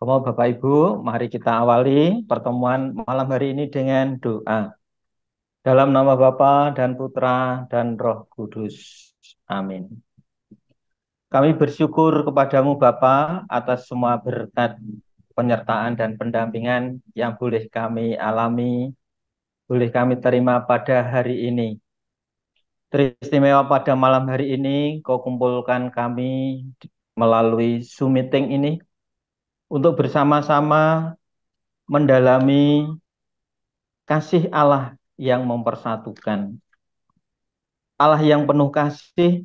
Bapak Bapak Ibu, mari kita awali pertemuan malam hari ini dengan doa. Dalam nama Bapa dan Putra dan Roh Kudus. Amin. Kami bersyukur kepadamu Bapa atas semua berkat penyertaan dan pendampingan yang boleh kami alami, boleh kami terima pada hari ini. Teristimewa pada malam hari ini, kau kumpulkan kami melalui Zoom meeting ini untuk bersama-sama mendalami kasih Allah yang mempersatukan. Allah yang penuh kasih,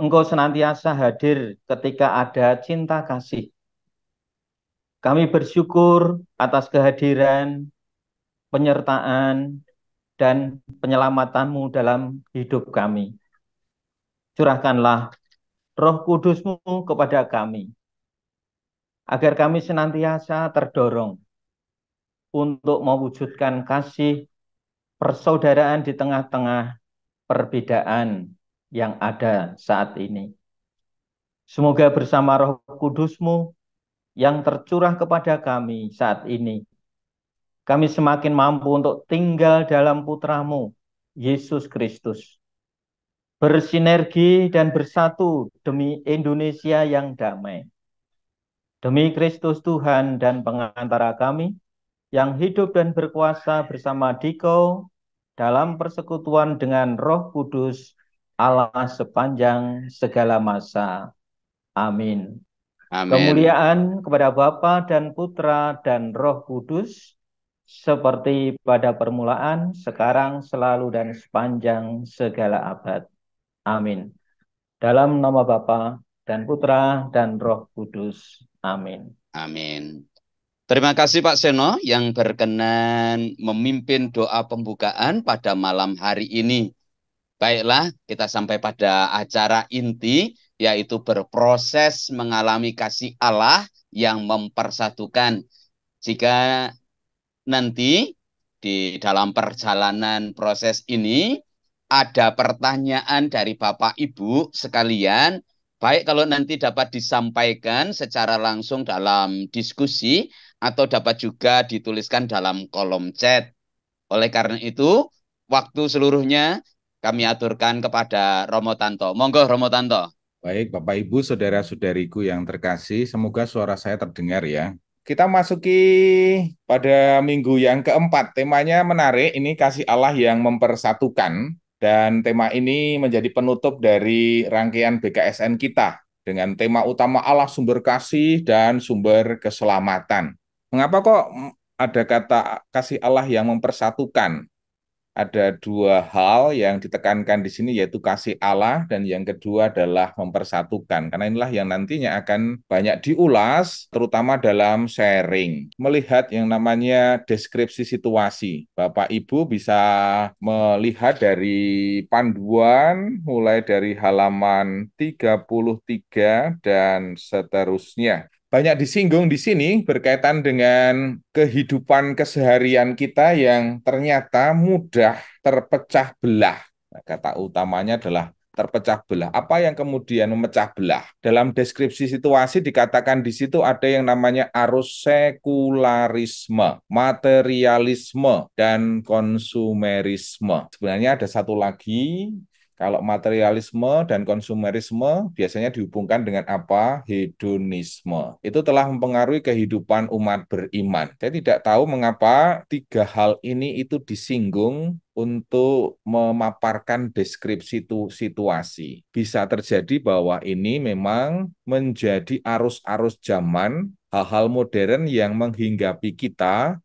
Engkau senantiasa hadir ketika ada cinta kasih. Kami bersyukur atas kehadiran, penyertaan, dan penyelamatanmu dalam hidup kami. Curahkanlah roh kudusmu kepada kami agar kami senantiasa terdorong untuk mewujudkan kasih persaudaraan di tengah-tengah perbedaan yang ada saat ini. Semoga bersama roh kudusmu yang tercurah kepada kami saat ini, kami semakin mampu untuk tinggal dalam putramu, Yesus Kristus. Bersinergi dan bersatu demi Indonesia yang damai. Demi Kristus Tuhan dan pengantara kami, yang hidup dan berkuasa bersama Dikau dalam persekutuan dengan Roh Kudus Allah sepanjang segala masa. Amin. Amin. Kemuliaan kepada Bapa dan Putra dan Roh Kudus, seperti pada permulaan, sekarang, selalu, dan sepanjang segala abad. Amin. Dalam nama Bapa dan Putra dan Roh Kudus. Amin. Amin. Terima kasih Pak Seno yang berkenan memimpin doa pembukaan pada malam hari ini. Baiklah, kita sampai pada acara inti yaitu berproses mengalami kasih Allah yang mempersatukan. Jika nanti di dalam perjalanan proses ini ada pertanyaan dari Bapak Ibu sekalian, Baik kalau nanti dapat disampaikan secara langsung dalam diskusi atau dapat juga dituliskan dalam kolom chat. Oleh karena itu, waktu seluruhnya kami aturkan kepada Romo Tanto. Monggo Romo Tanto. Baik Bapak Ibu, saudara-saudariku yang terkasih, semoga suara saya terdengar ya. Kita masuki pada minggu yang keempat. Temanya menarik, ini kasih Allah yang mempersatukan. Dan tema ini menjadi penutup dari rangkaian BKSN kita dengan tema utama Allah sumber kasih dan sumber keselamatan. Mengapa kok ada kata kasih Allah yang mempersatukan? ada dua hal yang ditekankan di sini yaitu kasih Allah dan yang kedua adalah mempersatukan karena inilah yang nantinya akan banyak diulas terutama dalam sharing melihat yang namanya deskripsi situasi Bapak Ibu bisa melihat dari panduan mulai dari halaman 33 dan seterusnya banyak disinggung di sini berkaitan dengan kehidupan keseharian kita yang ternyata mudah terpecah belah. Nah, kata utamanya adalah terpecah belah. Apa yang kemudian memecah belah? Dalam deskripsi situasi dikatakan di situ ada yang namanya arus sekularisme, materialisme, dan konsumerisme. Sebenarnya ada satu lagi kalau materialisme dan konsumerisme biasanya dihubungkan dengan apa? Hedonisme. Itu telah mempengaruhi kehidupan umat beriman. Saya tidak tahu mengapa tiga hal ini itu disinggung untuk memaparkan deskripsi itu situasi. Bisa terjadi bahwa ini memang menjadi arus-arus zaman hal-hal modern yang menghinggapi kita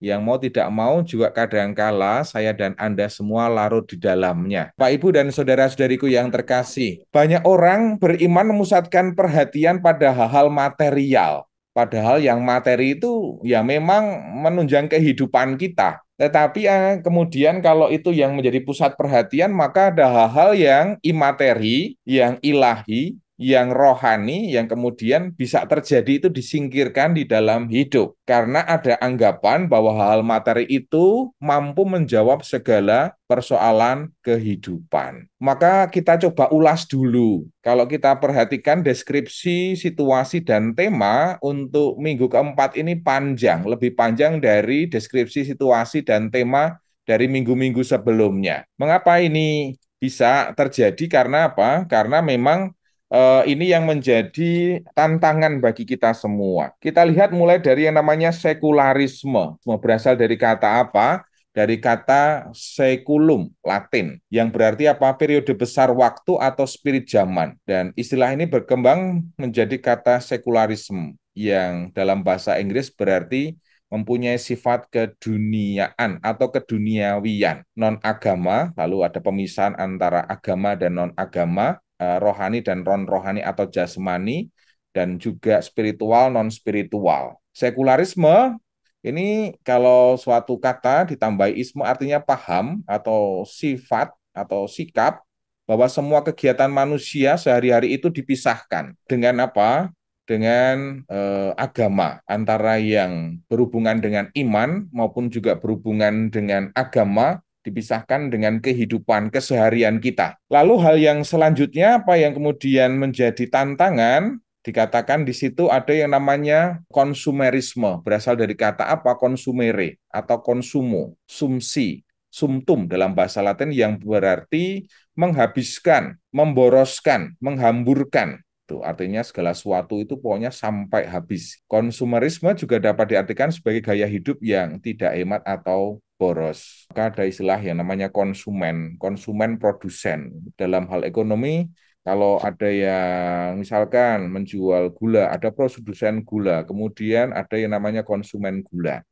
yang mau tidak mau juga kadangkala saya dan Anda semua larut di dalamnya. Pak Ibu dan saudara-saudariku yang terkasih, banyak orang beriman memusatkan perhatian pada hal-hal material. Padahal yang materi itu ya memang menunjang kehidupan kita. Tetapi eh, kemudian kalau itu yang menjadi pusat perhatian, maka ada hal-hal yang imateri, yang ilahi, yang rohani yang kemudian bisa terjadi itu disingkirkan di dalam hidup karena ada anggapan bahwa hal, materi itu mampu menjawab segala persoalan kehidupan. Maka kita coba ulas dulu. Kalau kita perhatikan deskripsi, situasi dan tema untuk minggu keempat ini panjang, lebih panjang dari deskripsi situasi dan tema dari minggu-minggu sebelumnya. Mengapa ini bisa terjadi karena apa? Karena memang Eh, ini yang menjadi tantangan bagi kita semua. Kita lihat mulai dari yang namanya sekularisme. Berasal dari kata apa? Dari kata sekulum, Latin, yang berarti apa? Periode besar waktu atau spirit zaman. Dan istilah ini berkembang menjadi kata sekularisme, yang dalam bahasa Inggris berarti mempunyai sifat keduniaan atau keduniawian, non agama, lalu ada pemisahan antara agama dan non agama, Eh, rohani dan non rohani atau jasmani dan juga spiritual non spiritual. Sekularisme ini kalau suatu kata ditambah isme artinya paham atau sifat atau sikap bahwa semua kegiatan manusia sehari-hari itu dipisahkan dengan apa? Dengan eh, agama antara yang berhubungan dengan iman maupun juga berhubungan dengan agama dipisahkan dengan kehidupan keseharian kita. Lalu hal yang selanjutnya apa yang kemudian menjadi tantangan dikatakan di situ ada yang namanya konsumerisme berasal dari kata apa konsumere atau konsumo sumsi sumtum dalam bahasa Latin yang berarti menghabiskan, memboroskan, menghamburkan Gitu. artinya segala sesuatu itu pokoknya sampai habis. Konsumerisme juga dapat diartikan sebagai gaya hidup yang tidak hemat atau boros. Maka ada istilah yang namanya konsumen, konsumen produsen. Dalam hal ekonomi, kalau ada yang misalkan menjual gula, ada produsen gula, kemudian ada yang namanya konsumen gula.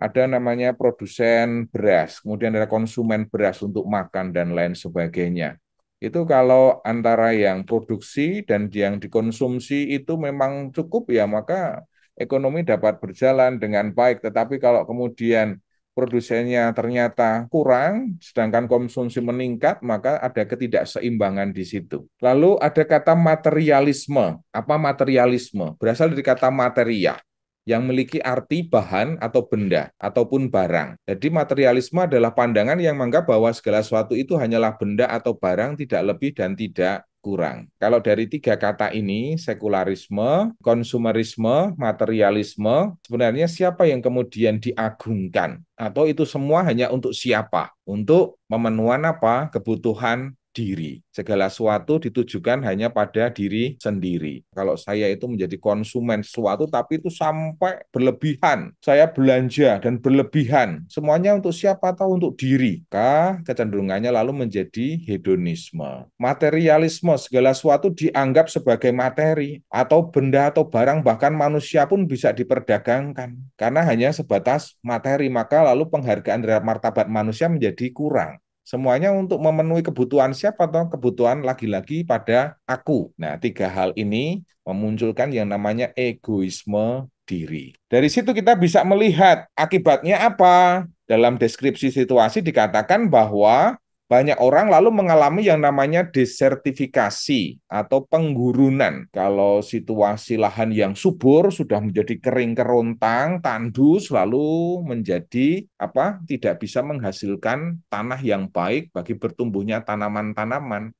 Ada namanya produsen beras, kemudian ada konsumen beras untuk makan dan lain sebagainya itu kalau antara yang produksi dan yang dikonsumsi itu memang cukup ya maka ekonomi dapat berjalan dengan baik tetapi kalau kemudian produsennya ternyata kurang sedangkan konsumsi meningkat maka ada ketidakseimbangan di situ. Lalu ada kata materialisme. Apa materialisme? Berasal dari kata materia yang memiliki arti bahan atau benda ataupun barang. Jadi materialisme adalah pandangan yang menganggap bahwa segala sesuatu itu hanyalah benda atau barang tidak lebih dan tidak kurang. Kalau dari tiga kata ini, sekularisme, konsumerisme, materialisme, sebenarnya siapa yang kemudian diagungkan? Atau itu semua hanya untuk siapa? Untuk memenuhi apa? Kebutuhan diri. Segala sesuatu ditujukan hanya pada diri sendiri. Kalau saya itu menjadi konsumen sesuatu tapi itu sampai berlebihan. Saya belanja dan berlebihan. Semuanya untuk siapa tahu untuk diri. Kah kecenderungannya lalu menjadi hedonisme. Materialisme segala sesuatu dianggap sebagai materi atau benda atau barang bahkan manusia pun bisa diperdagangkan karena hanya sebatas materi maka lalu penghargaan terhadap martabat manusia menjadi kurang semuanya untuk memenuhi kebutuhan siapa atau kebutuhan lagi-lagi pada aku. Nah, tiga hal ini memunculkan yang namanya egoisme diri. Dari situ kita bisa melihat akibatnya apa. Dalam deskripsi situasi dikatakan bahwa banyak orang lalu mengalami yang namanya desertifikasi atau penggurunan. Kalau situasi lahan yang subur sudah menjadi kering kerontang, tandus lalu menjadi apa? tidak bisa menghasilkan tanah yang baik bagi bertumbuhnya tanaman-tanaman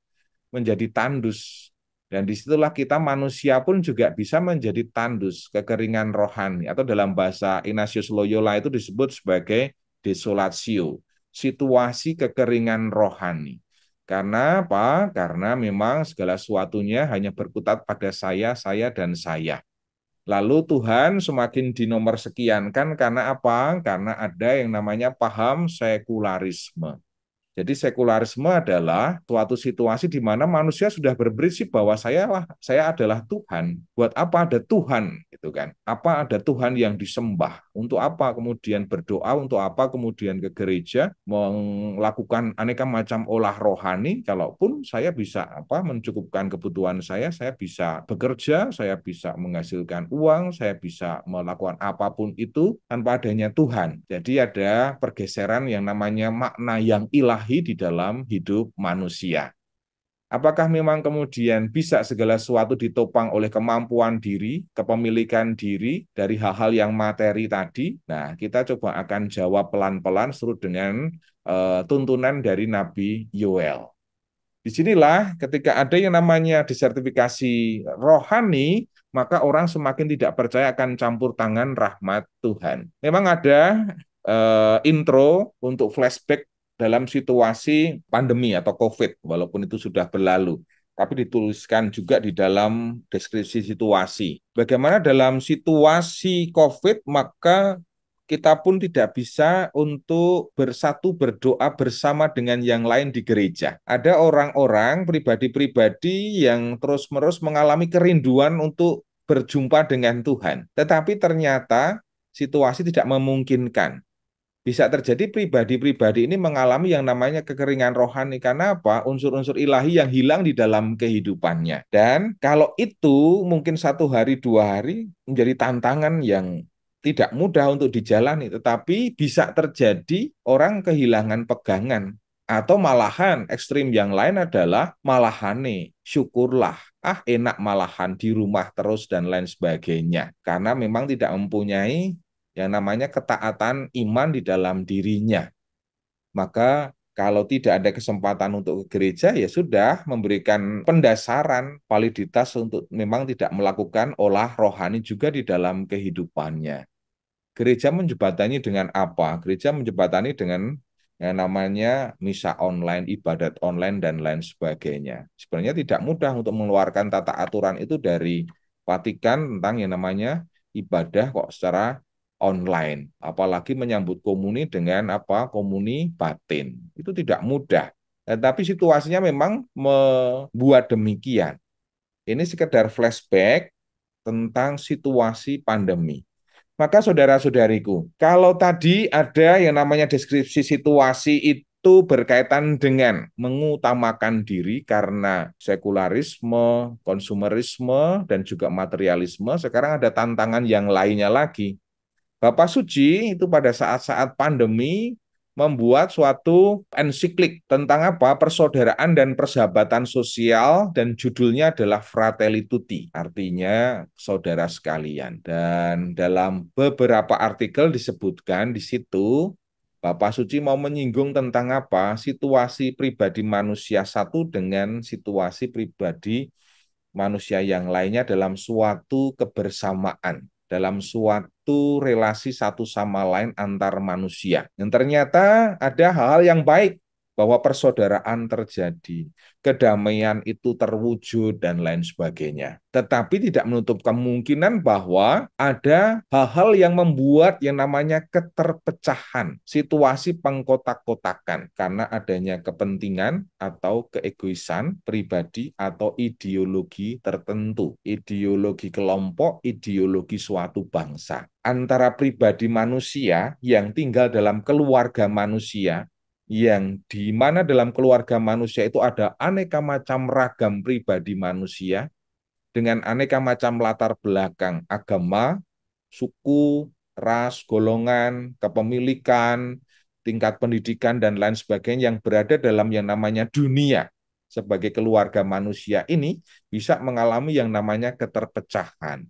menjadi tandus. Dan disitulah kita manusia pun juga bisa menjadi tandus, kekeringan rohani, atau dalam bahasa Inasius Loyola itu disebut sebagai desolatio, situasi kekeringan rohani. Karena apa? Karena memang segala sesuatunya hanya berkutat pada saya, saya, dan saya. Lalu Tuhan semakin di sekian kan karena apa? Karena ada yang namanya paham sekularisme. Jadi sekularisme adalah suatu situasi di mana manusia sudah berprinsip bahwa saya lah, saya adalah Tuhan. Buat apa ada Tuhan gitu kan? Apa ada Tuhan yang disembah? Untuk apa kemudian berdoa? Untuk apa kemudian ke gereja melakukan aneka macam olah rohani? Kalaupun saya bisa apa mencukupkan kebutuhan saya, saya bisa bekerja, saya bisa menghasilkan uang, saya bisa melakukan apapun itu tanpa adanya Tuhan. Jadi ada pergeseran yang namanya makna yang ilah ilahi di dalam hidup manusia. Apakah memang kemudian bisa segala sesuatu ditopang oleh kemampuan diri, kepemilikan diri dari hal-hal yang materi tadi? Nah, kita coba akan jawab pelan-pelan surut dengan uh, tuntunan dari Nabi Yoel. Disinilah ketika ada yang namanya disertifikasi rohani, maka orang semakin tidak percaya akan campur tangan rahmat Tuhan. Memang ada uh, intro untuk flashback dalam situasi pandemi atau COVID, walaupun itu sudah berlalu. Tapi dituliskan juga di dalam deskripsi situasi. Bagaimana dalam situasi COVID, maka kita pun tidak bisa untuk bersatu berdoa bersama dengan yang lain di gereja. Ada orang-orang pribadi-pribadi yang terus-menerus mengalami kerinduan untuk berjumpa dengan Tuhan. Tetapi ternyata situasi tidak memungkinkan bisa terjadi pribadi-pribadi ini mengalami yang namanya kekeringan rohani karena apa? Unsur-unsur ilahi yang hilang di dalam kehidupannya. Dan kalau itu mungkin satu hari dua hari menjadi tantangan yang tidak mudah untuk dijalani, tetapi bisa terjadi orang kehilangan pegangan atau malahan ekstrim yang lain adalah malahan nih syukurlah ah enak malahan di rumah terus dan lain sebagainya karena memang tidak mempunyai yang namanya ketaatan iman di dalam dirinya. Maka kalau tidak ada kesempatan untuk ke gereja ya sudah memberikan pendasaran validitas untuk memang tidak melakukan olah rohani juga di dalam kehidupannya. Gereja menjembatani dengan apa? Gereja menjembatani dengan yang namanya misa online, ibadat online dan lain sebagainya. Sebenarnya tidak mudah untuk mengeluarkan tata aturan itu dari Vatikan tentang yang namanya ibadah kok secara online, apalagi menyambut komuni dengan apa komuni batin. Itu tidak mudah. Tetapi eh, situasinya memang membuat demikian. Ini sekedar flashback tentang situasi pandemi. Maka saudara-saudariku, kalau tadi ada yang namanya deskripsi situasi itu berkaitan dengan mengutamakan diri karena sekularisme, konsumerisme, dan juga materialisme, sekarang ada tantangan yang lainnya lagi, Bapak Suci itu pada saat-saat pandemi membuat suatu ensiklik tentang apa persaudaraan dan persahabatan sosial dan judulnya adalah Fratelli Tutti artinya saudara sekalian dan dalam beberapa artikel disebutkan di situ Bapak Suci mau menyinggung tentang apa situasi pribadi manusia satu dengan situasi pribadi manusia yang lainnya dalam suatu kebersamaan dalam suatu relasi satu sama lain antar manusia. Dan ternyata ada hal-hal yang baik bahwa persaudaraan terjadi, kedamaian itu terwujud, dan lain sebagainya. Tetapi tidak menutup kemungkinan bahwa ada hal-hal yang membuat yang namanya keterpecahan, situasi pengkotak-kotakan karena adanya kepentingan atau keegoisan pribadi atau ideologi tertentu, ideologi kelompok, ideologi suatu bangsa antara pribadi manusia yang tinggal dalam keluarga manusia yang di mana dalam keluarga manusia itu ada aneka macam ragam pribadi manusia dengan aneka macam latar belakang agama, suku, ras, golongan, kepemilikan, tingkat pendidikan dan lain sebagainya yang berada dalam yang namanya dunia sebagai keluarga manusia ini bisa mengalami yang namanya keterpecahan.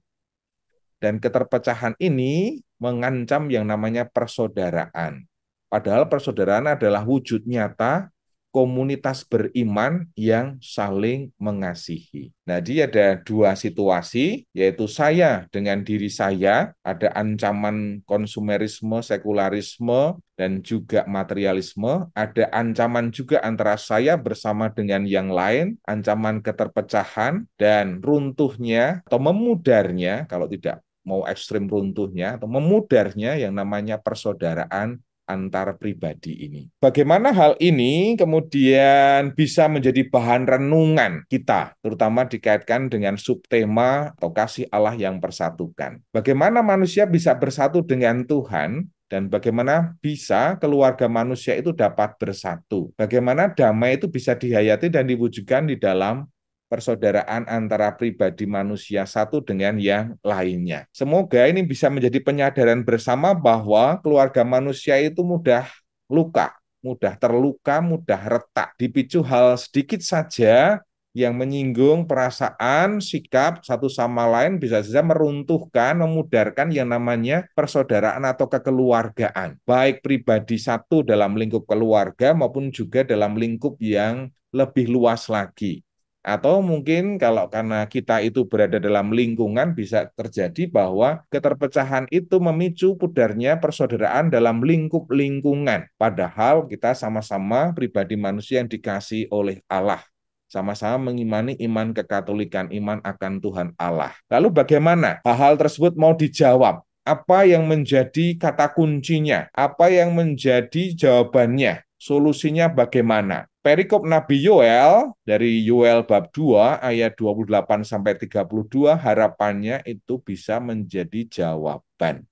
Dan keterpecahan ini mengancam yang namanya persaudaraan Padahal persaudaraan adalah wujud nyata komunitas beriman yang saling mengasihi. Nah, jadi ada dua situasi, yaitu saya dengan diri saya, ada ancaman konsumerisme, sekularisme, dan juga materialisme, ada ancaman juga antara saya bersama dengan yang lain, ancaman keterpecahan, dan runtuhnya atau memudarnya, kalau tidak mau ekstrim runtuhnya atau memudarnya yang namanya persaudaraan antar pribadi ini. Bagaimana hal ini kemudian bisa menjadi bahan renungan kita, terutama dikaitkan dengan subtema atau kasih Allah yang persatukan. Bagaimana manusia bisa bersatu dengan Tuhan dan bagaimana bisa keluarga manusia itu dapat bersatu. Bagaimana damai itu bisa dihayati dan diwujudkan di dalam persaudaraan antara pribadi manusia satu dengan yang lainnya. Semoga ini bisa menjadi penyadaran bersama bahwa keluarga manusia itu mudah luka, mudah terluka, mudah retak. Dipicu hal sedikit saja yang menyinggung perasaan, sikap satu sama lain bisa saja meruntuhkan, memudarkan yang namanya persaudaraan atau kekeluargaan. Baik pribadi satu dalam lingkup keluarga maupun juga dalam lingkup yang lebih luas lagi atau mungkin kalau karena kita itu berada dalam lingkungan bisa terjadi bahwa keterpecahan itu memicu pudarnya persaudaraan dalam lingkup lingkungan. Padahal kita sama-sama pribadi manusia yang dikasih oleh Allah sama-sama mengimani iman kekatolikan, iman akan Tuhan Allah. Lalu bagaimana hal-hal tersebut mau dijawab? Apa yang menjadi kata kuncinya? Apa yang menjadi jawabannya? solusinya bagaimana? Perikop Nabi Yoel dari Yoel bab 2 ayat 28 sampai 32 harapannya itu bisa menjadi jawaban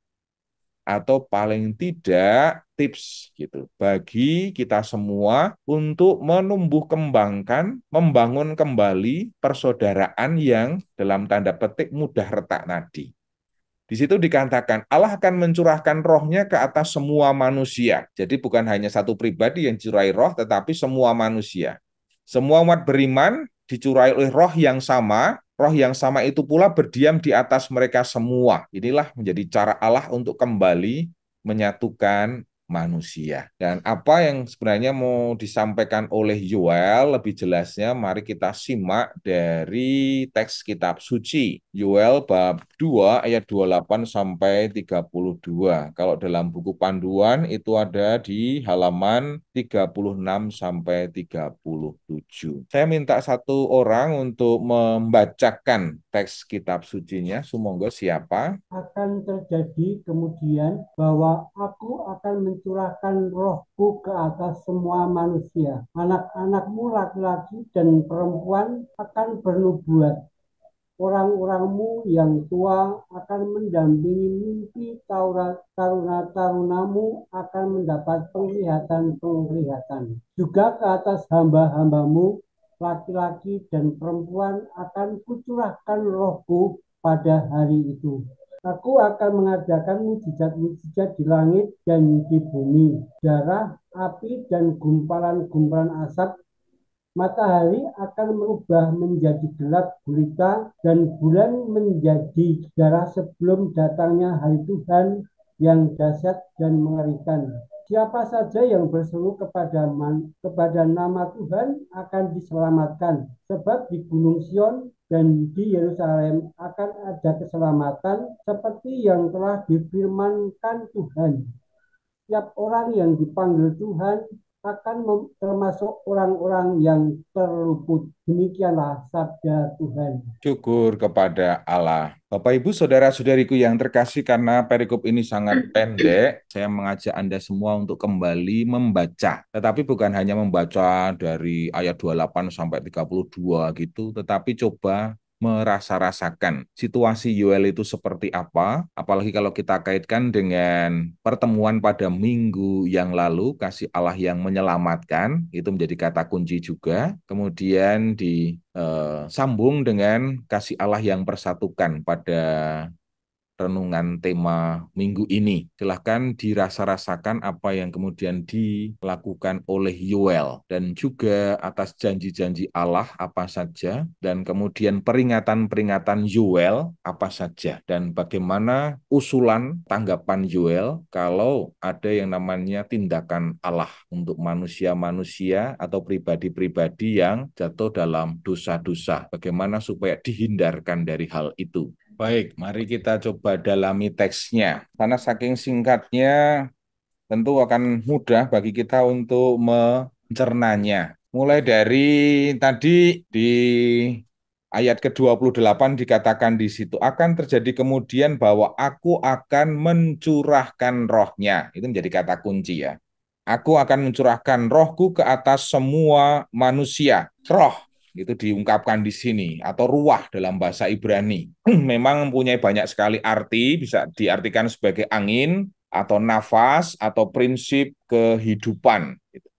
atau paling tidak tips gitu bagi kita semua untuk menumbuh kembangkan membangun kembali persaudaraan yang dalam tanda petik mudah retak nadi di situ dikatakan Allah akan mencurahkan rohnya ke atas semua manusia. Jadi bukan hanya satu pribadi yang curai roh, tetapi semua manusia. Semua umat beriman dicurai oleh roh yang sama, roh yang sama itu pula berdiam di atas mereka semua. Inilah menjadi cara Allah untuk kembali menyatukan manusia. Dan apa yang sebenarnya mau disampaikan oleh Yoel lebih jelasnya mari kita simak dari teks kitab suci Yoel bab 2 ayat 28 sampai 32. Kalau dalam buku panduan itu ada di halaman 36 sampai 37. Saya minta satu orang untuk membacakan teks kitab sucinya, sumonggo siapa? Akan terjadi kemudian bahwa aku akan mencurahkan rohku ke atas semua manusia. Anak-anakmu laki-laki dan perempuan akan bernubuat. Orang-orangmu yang tua akan mendampingi mimpi taruna-tarunamu akan mendapat penglihatan-penglihatan. Juga ke atas hamba-hambamu laki-laki dan perempuan akan kucurahkan rohku pada hari itu. Aku akan mengadakan mujizat-mujizat di langit dan di bumi, darah, api, dan gumpalan-gumpalan asap. Matahari akan merubah menjadi gelap gulita dan bulan menjadi darah sebelum datangnya hari Tuhan yang dahsyat dan mengerikan siapa saja yang berseru kepada man, kepada nama Tuhan akan diselamatkan sebab di gunung Sion dan di Yerusalem akan ada keselamatan seperti yang telah difirmankan Tuhan. Setiap orang yang dipanggil Tuhan akan termasuk orang-orang yang terluput. Demikianlah sabda Tuhan. Syukur kepada Allah. Bapak Ibu, saudara-saudariku yang terkasih karena perikop ini sangat pendek, saya mengajak Anda semua untuk kembali membaca. Tetapi bukan hanya membaca dari ayat 28 sampai 32 gitu, tetapi coba merasa-rasakan situasi UL itu seperti apa, apalagi kalau kita kaitkan dengan pertemuan pada minggu yang lalu, kasih Allah yang menyelamatkan, itu menjadi kata kunci juga. Kemudian disambung eh, dengan kasih Allah yang persatukan pada renungan tema minggu ini. Silahkan dirasa-rasakan apa yang kemudian dilakukan oleh Yoel dan juga atas janji-janji Allah apa saja dan kemudian peringatan-peringatan Yoel apa saja dan bagaimana usulan tanggapan Yoel kalau ada yang namanya tindakan Allah untuk manusia-manusia atau pribadi-pribadi yang jatuh dalam dosa-dosa. Bagaimana supaya dihindarkan dari hal itu. Baik, mari kita coba dalami teksnya. Karena saking singkatnya, tentu akan mudah bagi kita untuk mencernanya. Mulai dari tadi di ayat ke-28 dikatakan di situ akan terjadi kemudian bahwa aku akan mencurahkan rohnya. Itu menjadi kata kunci ya. Aku akan mencurahkan rohku ke atas semua manusia. Roh itu diungkapkan di sini atau ruah dalam bahasa Ibrani memang mempunyai banyak sekali arti bisa diartikan sebagai angin atau nafas atau prinsip kehidupan gitu.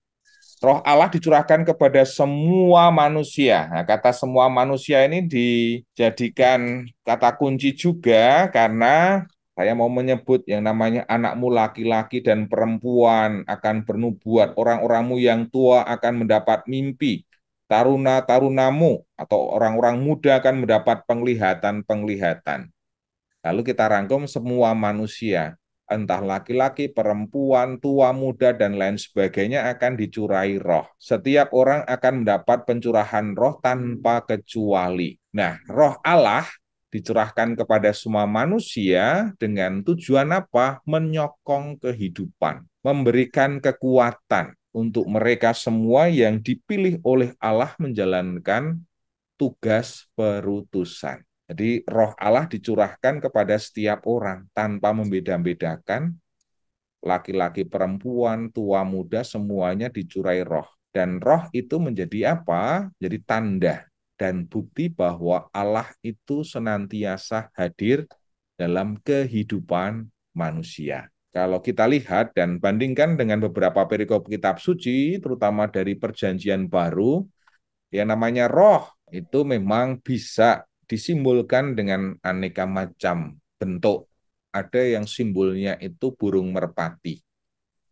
Roh Allah dicurahkan kepada semua manusia. Nah, kata semua manusia ini dijadikan kata kunci juga karena saya mau menyebut yang namanya anakmu laki-laki dan perempuan akan bernubuat, orang-orangmu yang tua akan mendapat mimpi, taruna-tarunamu atau orang-orang muda akan mendapat penglihatan-penglihatan. Lalu kita rangkum semua manusia, entah laki-laki, perempuan, tua, muda, dan lain sebagainya akan dicurai roh. Setiap orang akan mendapat pencurahan roh tanpa kecuali. Nah, roh Allah dicurahkan kepada semua manusia dengan tujuan apa? Menyokong kehidupan, memberikan kekuatan, untuk mereka semua yang dipilih oleh Allah menjalankan tugas perutusan. Jadi roh Allah dicurahkan kepada setiap orang tanpa membeda-bedakan laki-laki perempuan, tua muda semuanya dicurai roh. Dan roh itu menjadi apa? Jadi tanda dan bukti bahwa Allah itu senantiasa hadir dalam kehidupan manusia. Kalau kita lihat dan bandingkan dengan beberapa perikop kitab suci, terutama dari perjanjian baru, yang namanya roh itu memang bisa disimbolkan dengan aneka macam bentuk. Ada yang simbolnya itu burung merpati.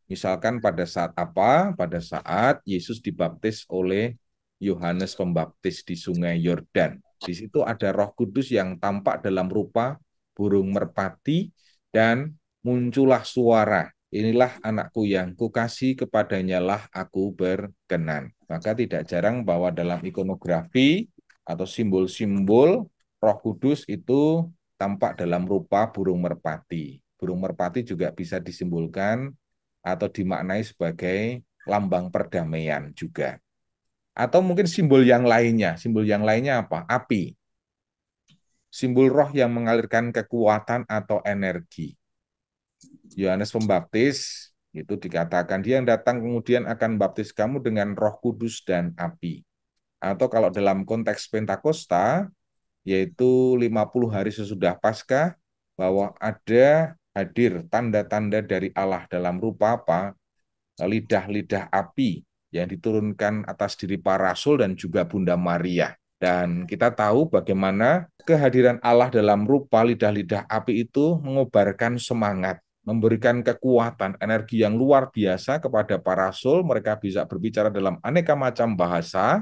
Misalkan pada saat apa? Pada saat Yesus dibaptis oleh Yohanes Pembaptis di Sungai Yordan. Di situ ada Roh Kudus yang tampak dalam rupa burung merpati dan muncullah suara, inilah anakku yang kukasih kepadanyalah aku berkenan. Maka tidak jarang bahwa dalam ikonografi atau simbol-simbol roh kudus itu tampak dalam rupa burung merpati. Burung merpati juga bisa disimbolkan atau dimaknai sebagai lambang perdamaian juga. Atau mungkin simbol yang lainnya. Simbol yang lainnya apa? Api. Simbol roh yang mengalirkan kekuatan atau energi Yohanes Pembaptis itu dikatakan dia yang datang kemudian akan baptis kamu dengan Roh Kudus dan api. Atau kalau dalam konteks Pentakosta yaitu 50 hari sesudah Paskah bahwa ada hadir tanda-tanda dari Allah dalam rupa apa? lidah-lidah api yang diturunkan atas diri para rasul dan juga Bunda Maria. Dan kita tahu bagaimana kehadiran Allah dalam rupa lidah-lidah api itu mengobarkan semangat memberikan kekuatan, energi yang luar biasa kepada para rasul. Mereka bisa berbicara dalam aneka macam bahasa.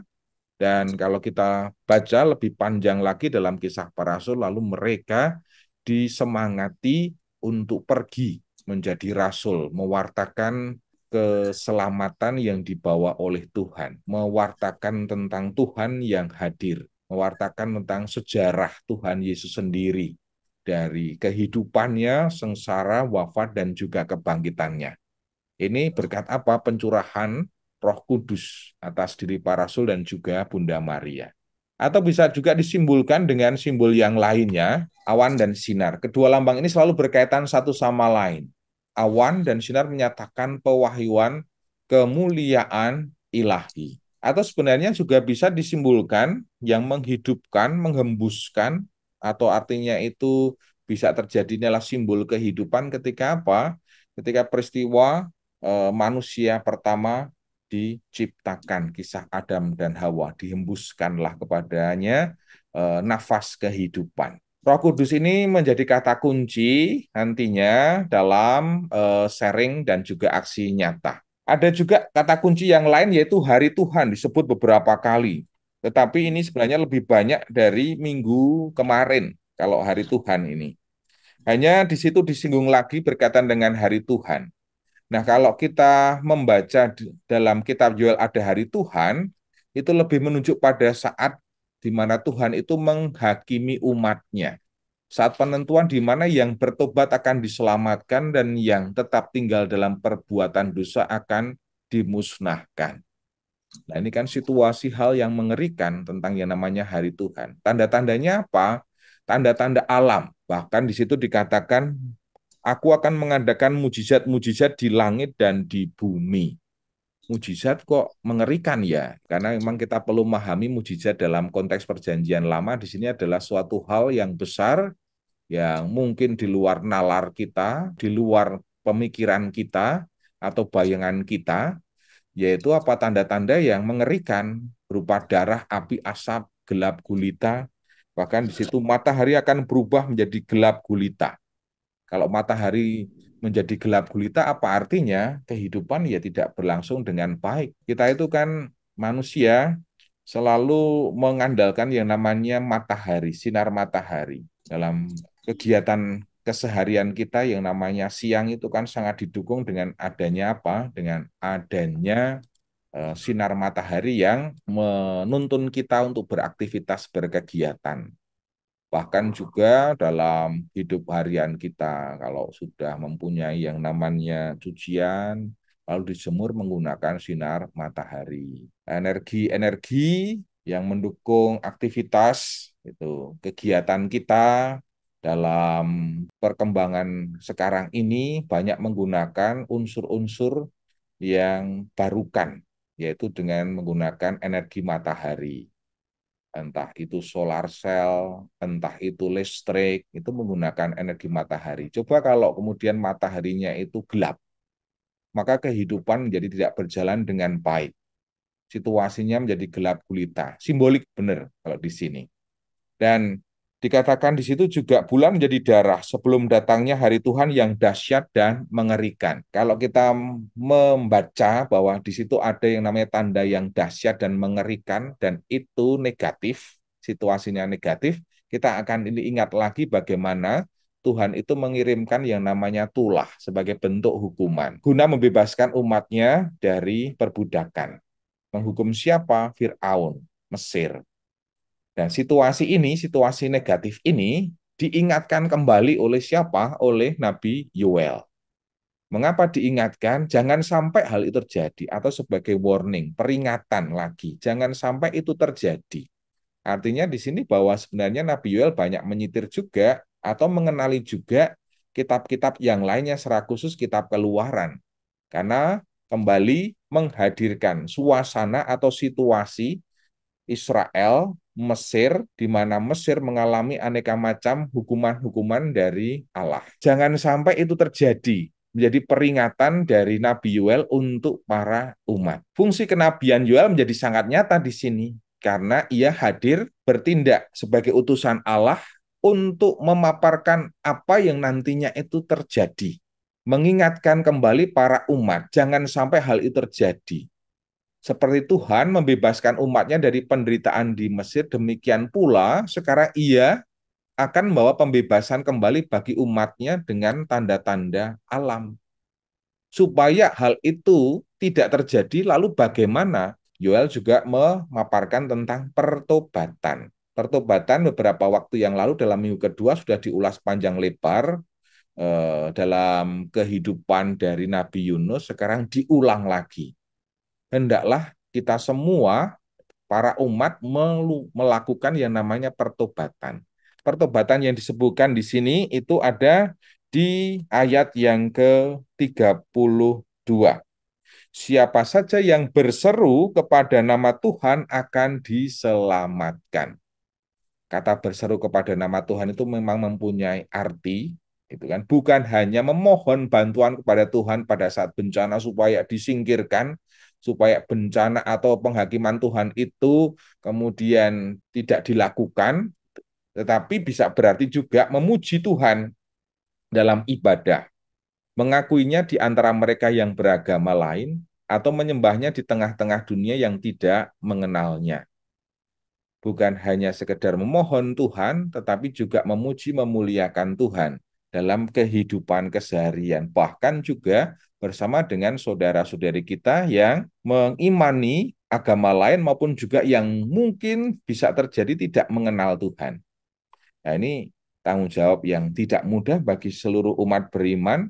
Dan kalau kita baca lebih panjang lagi dalam kisah para rasul, lalu mereka disemangati untuk pergi menjadi rasul, mewartakan keselamatan yang dibawa oleh Tuhan, mewartakan tentang Tuhan yang hadir, mewartakan tentang sejarah Tuhan Yesus sendiri, dari kehidupannya, sengsara, wafat, dan juga kebangkitannya. Ini berkat apa? Pencurahan roh kudus atas diri para rasul dan juga Bunda Maria. Atau bisa juga disimbolkan dengan simbol yang lainnya, awan dan sinar. Kedua lambang ini selalu berkaitan satu sama lain. Awan dan sinar menyatakan pewahyuan kemuliaan ilahi. Atau sebenarnya juga bisa disimbolkan yang menghidupkan, menghembuskan, atau artinya itu bisa terjadi adalah simbol kehidupan ketika apa? Ketika peristiwa eh, manusia pertama diciptakan kisah Adam dan Hawa dihembuskanlah kepadanya eh, nafas kehidupan. Roh Kudus ini menjadi kata kunci nantinya dalam eh, sharing dan juga aksi nyata. Ada juga kata kunci yang lain yaitu hari Tuhan disebut beberapa kali. Tetapi ini sebenarnya lebih banyak dari minggu kemarin kalau hari Tuhan ini. Hanya di situ disinggung lagi berkaitan dengan hari Tuhan. Nah, kalau kita membaca dalam kitab Yoel ada hari Tuhan, itu lebih menunjuk pada saat di mana Tuhan itu menghakimi umatnya. Saat penentuan di mana yang bertobat akan diselamatkan dan yang tetap tinggal dalam perbuatan dosa akan dimusnahkan. Nah ini kan situasi hal yang mengerikan tentang yang namanya hari Tuhan. Tanda-tandanya apa? Tanda-tanda alam. Bahkan di situ dikatakan, aku akan mengadakan mujizat-mujizat di langit dan di bumi. Mujizat kok mengerikan ya? Karena memang kita perlu memahami mujizat dalam konteks perjanjian lama. Di sini adalah suatu hal yang besar, yang mungkin di luar nalar kita, di luar pemikiran kita, atau bayangan kita, yaitu apa tanda-tanda yang mengerikan berupa darah, api, asap, gelap gulita, bahkan di situ matahari akan berubah menjadi gelap gulita. Kalau matahari menjadi gelap gulita apa artinya? Kehidupan ya tidak berlangsung dengan baik. Kita itu kan manusia selalu mengandalkan yang namanya matahari, sinar matahari dalam kegiatan keseharian kita yang namanya siang itu kan sangat didukung dengan adanya apa? Dengan adanya eh, sinar matahari yang menuntun kita untuk beraktivitas berkegiatan. Bahkan juga dalam hidup harian kita kalau sudah mempunyai yang namanya cucian lalu dijemur menggunakan sinar matahari. Energi-energi yang mendukung aktivitas itu kegiatan kita dalam perkembangan sekarang ini banyak menggunakan unsur-unsur yang barukan, yaitu dengan menggunakan energi matahari. Entah itu solar cell, entah itu listrik, itu menggunakan energi matahari. Coba kalau kemudian mataharinya itu gelap, maka kehidupan menjadi tidak berjalan dengan baik. Situasinya menjadi gelap gulita. Simbolik benar kalau di sini. Dan Dikatakan di situ juga bulan menjadi darah sebelum datangnya hari Tuhan yang dahsyat dan mengerikan. Kalau kita membaca bahwa di situ ada yang namanya tanda yang dahsyat dan mengerikan dan itu negatif, situasinya negatif, kita akan ini ingat lagi bagaimana Tuhan itu mengirimkan yang namanya tulah sebagai bentuk hukuman guna membebaskan umatnya dari perbudakan. Menghukum siapa? Firaun, Mesir. Nah, situasi ini, situasi negatif ini diingatkan kembali oleh siapa? Oleh Nabi Yuel. Mengapa diingatkan? Jangan sampai hal itu terjadi atau sebagai warning, peringatan lagi. Jangan sampai itu terjadi. Artinya di sini bahwa sebenarnya Nabi Yuel banyak menyitir juga atau mengenali juga kitab-kitab yang lainnya secara khusus kitab keluaran. Karena kembali menghadirkan suasana atau situasi Israel Mesir, di mana Mesir mengalami aneka macam hukuman-hukuman dari Allah. Jangan sampai itu terjadi menjadi peringatan dari Nabi Yuel untuk para umat. Fungsi kenabian Yuel menjadi sangat nyata di sini karena ia hadir bertindak sebagai utusan Allah untuk memaparkan apa yang nantinya itu terjadi mengingatkan kembali para umat, jangan sampai hal itu terjadi. Seperti Tuhan membebaskan umatnya dari penderitaan di Mesir, demikian pula sekarang ia akan membawa pembebasan kembali bagi umatnya dengan tanda-tanda alam. Supaya hal itu tidak terjadi, lalu bagaimana? Yoel juga memaparkan tentang pertobatan. Pertobatan beberapa waktu yang lalu dalam minggu kedua sudah diulas panjang lebar eh, dalam kehidupan dari Nabi Yunus, sekarang diulang lagi hendaklah kita semua para umat melakukan yang namanya pertobatan. Pertobatan yang disebutkan di sini itu ada di ayat yang ke-32. Siapa saja yang berseru kepada nama Tuhan akan diselamatkan. Kata berseru kepada nama Tuhan itu memang mempunyai arti itu kan bukan hanya memohon bantuan kepada Tuhan pada saat bencana supaya disingkirkan supaya bencana atau penghakiman Tuhan itu kemudian tidak dilakukan, tetapi bisa berarti juga memuji Tuhan dalam ibadah, mengakuinya di antara mereka yang beragama lain, atau menyembahnya di tengah-tengah dunia yang tidak mengenalnya. Bukan hanya sekedar memohon Tuhan, tetapi juga memuji memuliakan Tuhan dalam kehidupan keseharian, bahkan juga bersama dengan saudara-saudari kita yang mengimani agama lain maupun juga yang mungkin bisa terjadi tidak mengenal Tuhan. Nah, ini tanggung jawab yang tidak mudah bagi seluruh umat beriman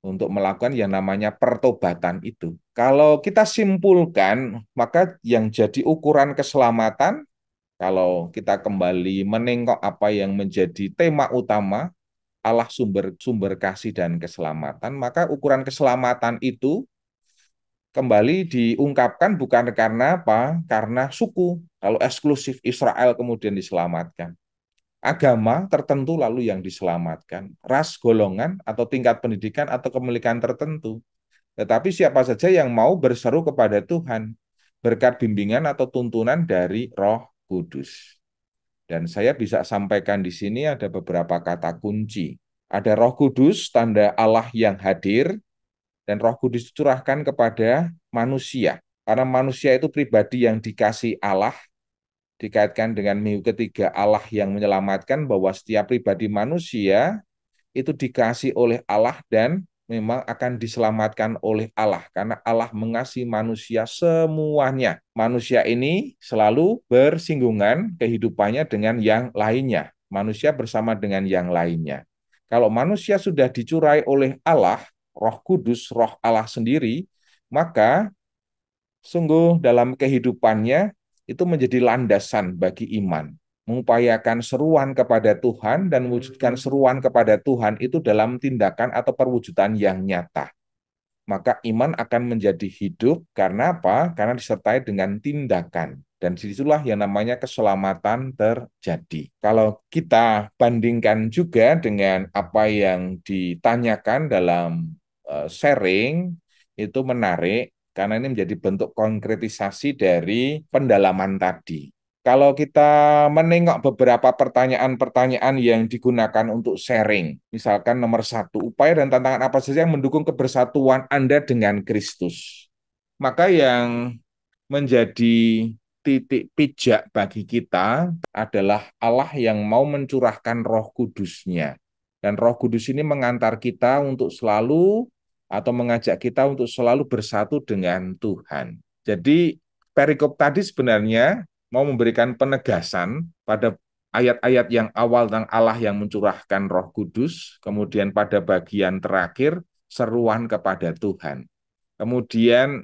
untuk melakukan yang namanya pertobatan itu. Kalau kita simpulkan, maka yang jadi ukuran keselamatan kalau kita kembali menengok apa yang menjadi tema utama Allah sumber sumber kasih dan keselamatan, maka ukuran keselamatan itu kembali diungkapkan bukan karena apa? Karena suku. Kalau eksklusif Israel kemudian diselamatkan. Agama tertentu lalu yang diselamatkan, ras, golongan atau tingkat pendidikan atau kemilikan tertentu. Tetapi siapa saja yang mau berseru kepada Tuhan berkat bimbingan atau tuntunan dari Roh Kudus. Dan saya bisa sampaikan di sini ada beberapa kata kunci. Ada Roh Kudus, tanda Allah yang hadir, dan Roh Kudus dicurahkan kepada manusia. Karena manusia itu pribadi yang dikasih Allah, dikaitkan dengan minggu ketiga Allah yang menyelamatkan bahwa setiap pribadi manusia itu dikasih oleh Allah dan memang akan diselamatkan oleh Allah karena Allah mengasihi manusia semuanya. Manusia ini selalu bersinggungan kehidupannya dengan yang lainnya. Manusia bersama dengan yang lainnya. Kalau manusia sudah dicurai oleh Allah, Roh Kudus, Roh Allah sendiri, maka sungguh dalam kehidupannya itu menjadi landasan bagi iman mengupayakan seruan kepada Tuhan dan mewujudkan hmm. seruan kepada Tuhan itu dalam tindakan atau perwujudan yang nyata. Maka iman akan menjadi hidup karena apa? Karena disertai dengan tindakan. Dan disitulah yang namanya keselamatan terjadi. Kalau kita bandingkan juga dengan apa yang ditanyakan dalam eh, sharing, itu menarik karena ini menjadi bentuk konkretisasi dari pendalaman tadi kalau kita menengok beberapa pertanyaan-pertanyaan yang digunakan untuk sharing, misalkan nomor satu, upaya dan tantangan apa saja yang mendukung kebersatuan Anda dengan Kristus. Maka yang menjadi titik pijak bagi kita adalah Allah yang mau mencurahkan roh kudusnya. Dan roh kudus ini mengantar kita untuk selalu atau mengajak kita untuk selalu bersatu dengan Tuhan. Jadi perikop tadi sebenarnya mau memberikan penegasan pada ayat-ayat yang awal tentang Allah yang mencurahkan Roh Kudus, kemudian pada bagian terakhir seruan kepada Tuhan. Kemudian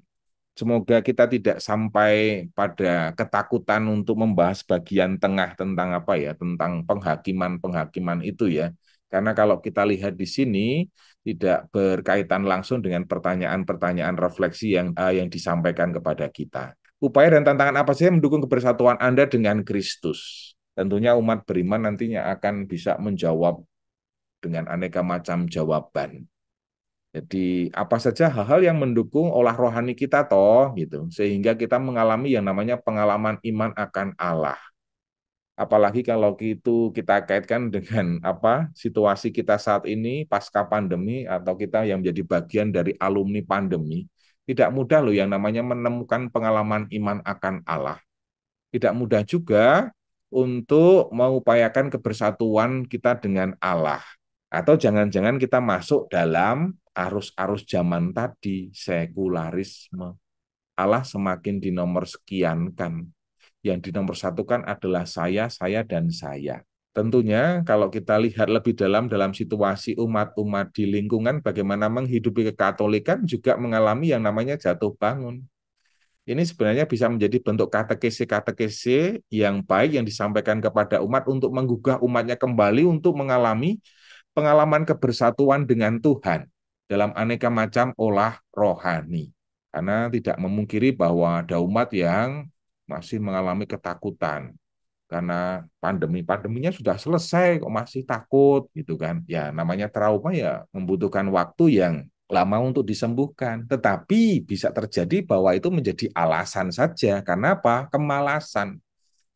semoga kita tidak sampai pada ketakutan untuk membahas bagian tengah tentang apa ya, tentang penghakiman-penghakiman itu ya. Karena kalau kita lihat di sini tidak berkaitan langsung dengan pertanyaan-pertanyaan refleksi yang uh, yang disampaikan kepada kita upaya dan tantangan apa sih yang mendukung kebersatuan Anda dengan Kristus. Tentunya umat beriman nantinya akan bisa menjawab dengan aneka macam jawaban. Jadi apa saja hal-hal yang mendukung olah rohani kita toh gitu sehingga kita mengalami yang namanya pengalaman iman akan Allah. Apalagi kalau itu kita kaitkan dengan apa situasi kita saat ini pasca pandemi atau kita yang menjadi bagian dari alumni pandemi, tidak mudah loh yang namanya menemukan pengalaman iman akan Allah. Tidak mudah juga untuk mengupayakan kebersatuan kita dengan Allah. Atau jangan-jangan kita masuk dalam arus-arus zaman tadi, sekularisme. Allah semakin dinomor sekiankan. Yang dinomor satukan adalah saya, saya, dan saya. Tentunya kalau kita lihat lebih dalam dalam situasi umat-umat di lingkungan bagaimana menghidupi kekatolikan juga mengalami yang namanya jatuh bangun. Ini sebenarnya bisa menjadi bentuk katekesi-katekesi yang baik yang disampaikan kepada umat untuk menggugah umatnya kembali untuk mengalami pengalaman kebersatuan dengan Tuhan dalam aneka macam olah rohani. Karena tidak memungkiri bahwa ada umat yang masih mengalami ketakutan, karena pandemi pandeminya sudah selesai kok masih takut gitu kan ya namanya trauma ya membutuhkan waktu yang lama untuk disembuhkan tetapi bisa terjadi bahwa itu menjadi alasan saja karena apa kemalasan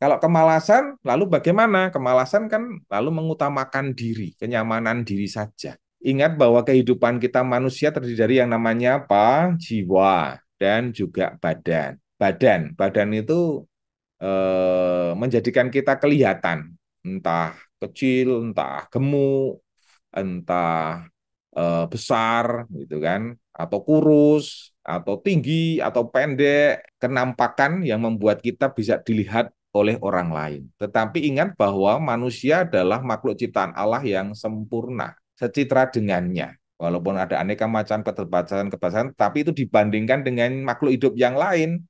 kalau kemalasan lalu bagaimana kemalasan kan lalu mengutamakan diri kenyamanan diri saja ingat bahwa kehidupan kita manusia terdiri dari yang namanya apa jiwa dan juga badan badan badan itu Eh, menjadikan kita kelihatan entah kecil, entah gemuk, entah eh, besar gitu kan, atau kurus, atau tinggi, atau pendek, kenampakan yang membuat kita bisa dilihat oleh orang lain. Tetapi ingat bahwa manusia adalah makhluk ciptaan Allah yang sempurna, secitra dengannya. Walaupun ada aneka macam keterbatasan-keterbatasan, tapi itu dibandingkan dengan makhluk hidup yang lain,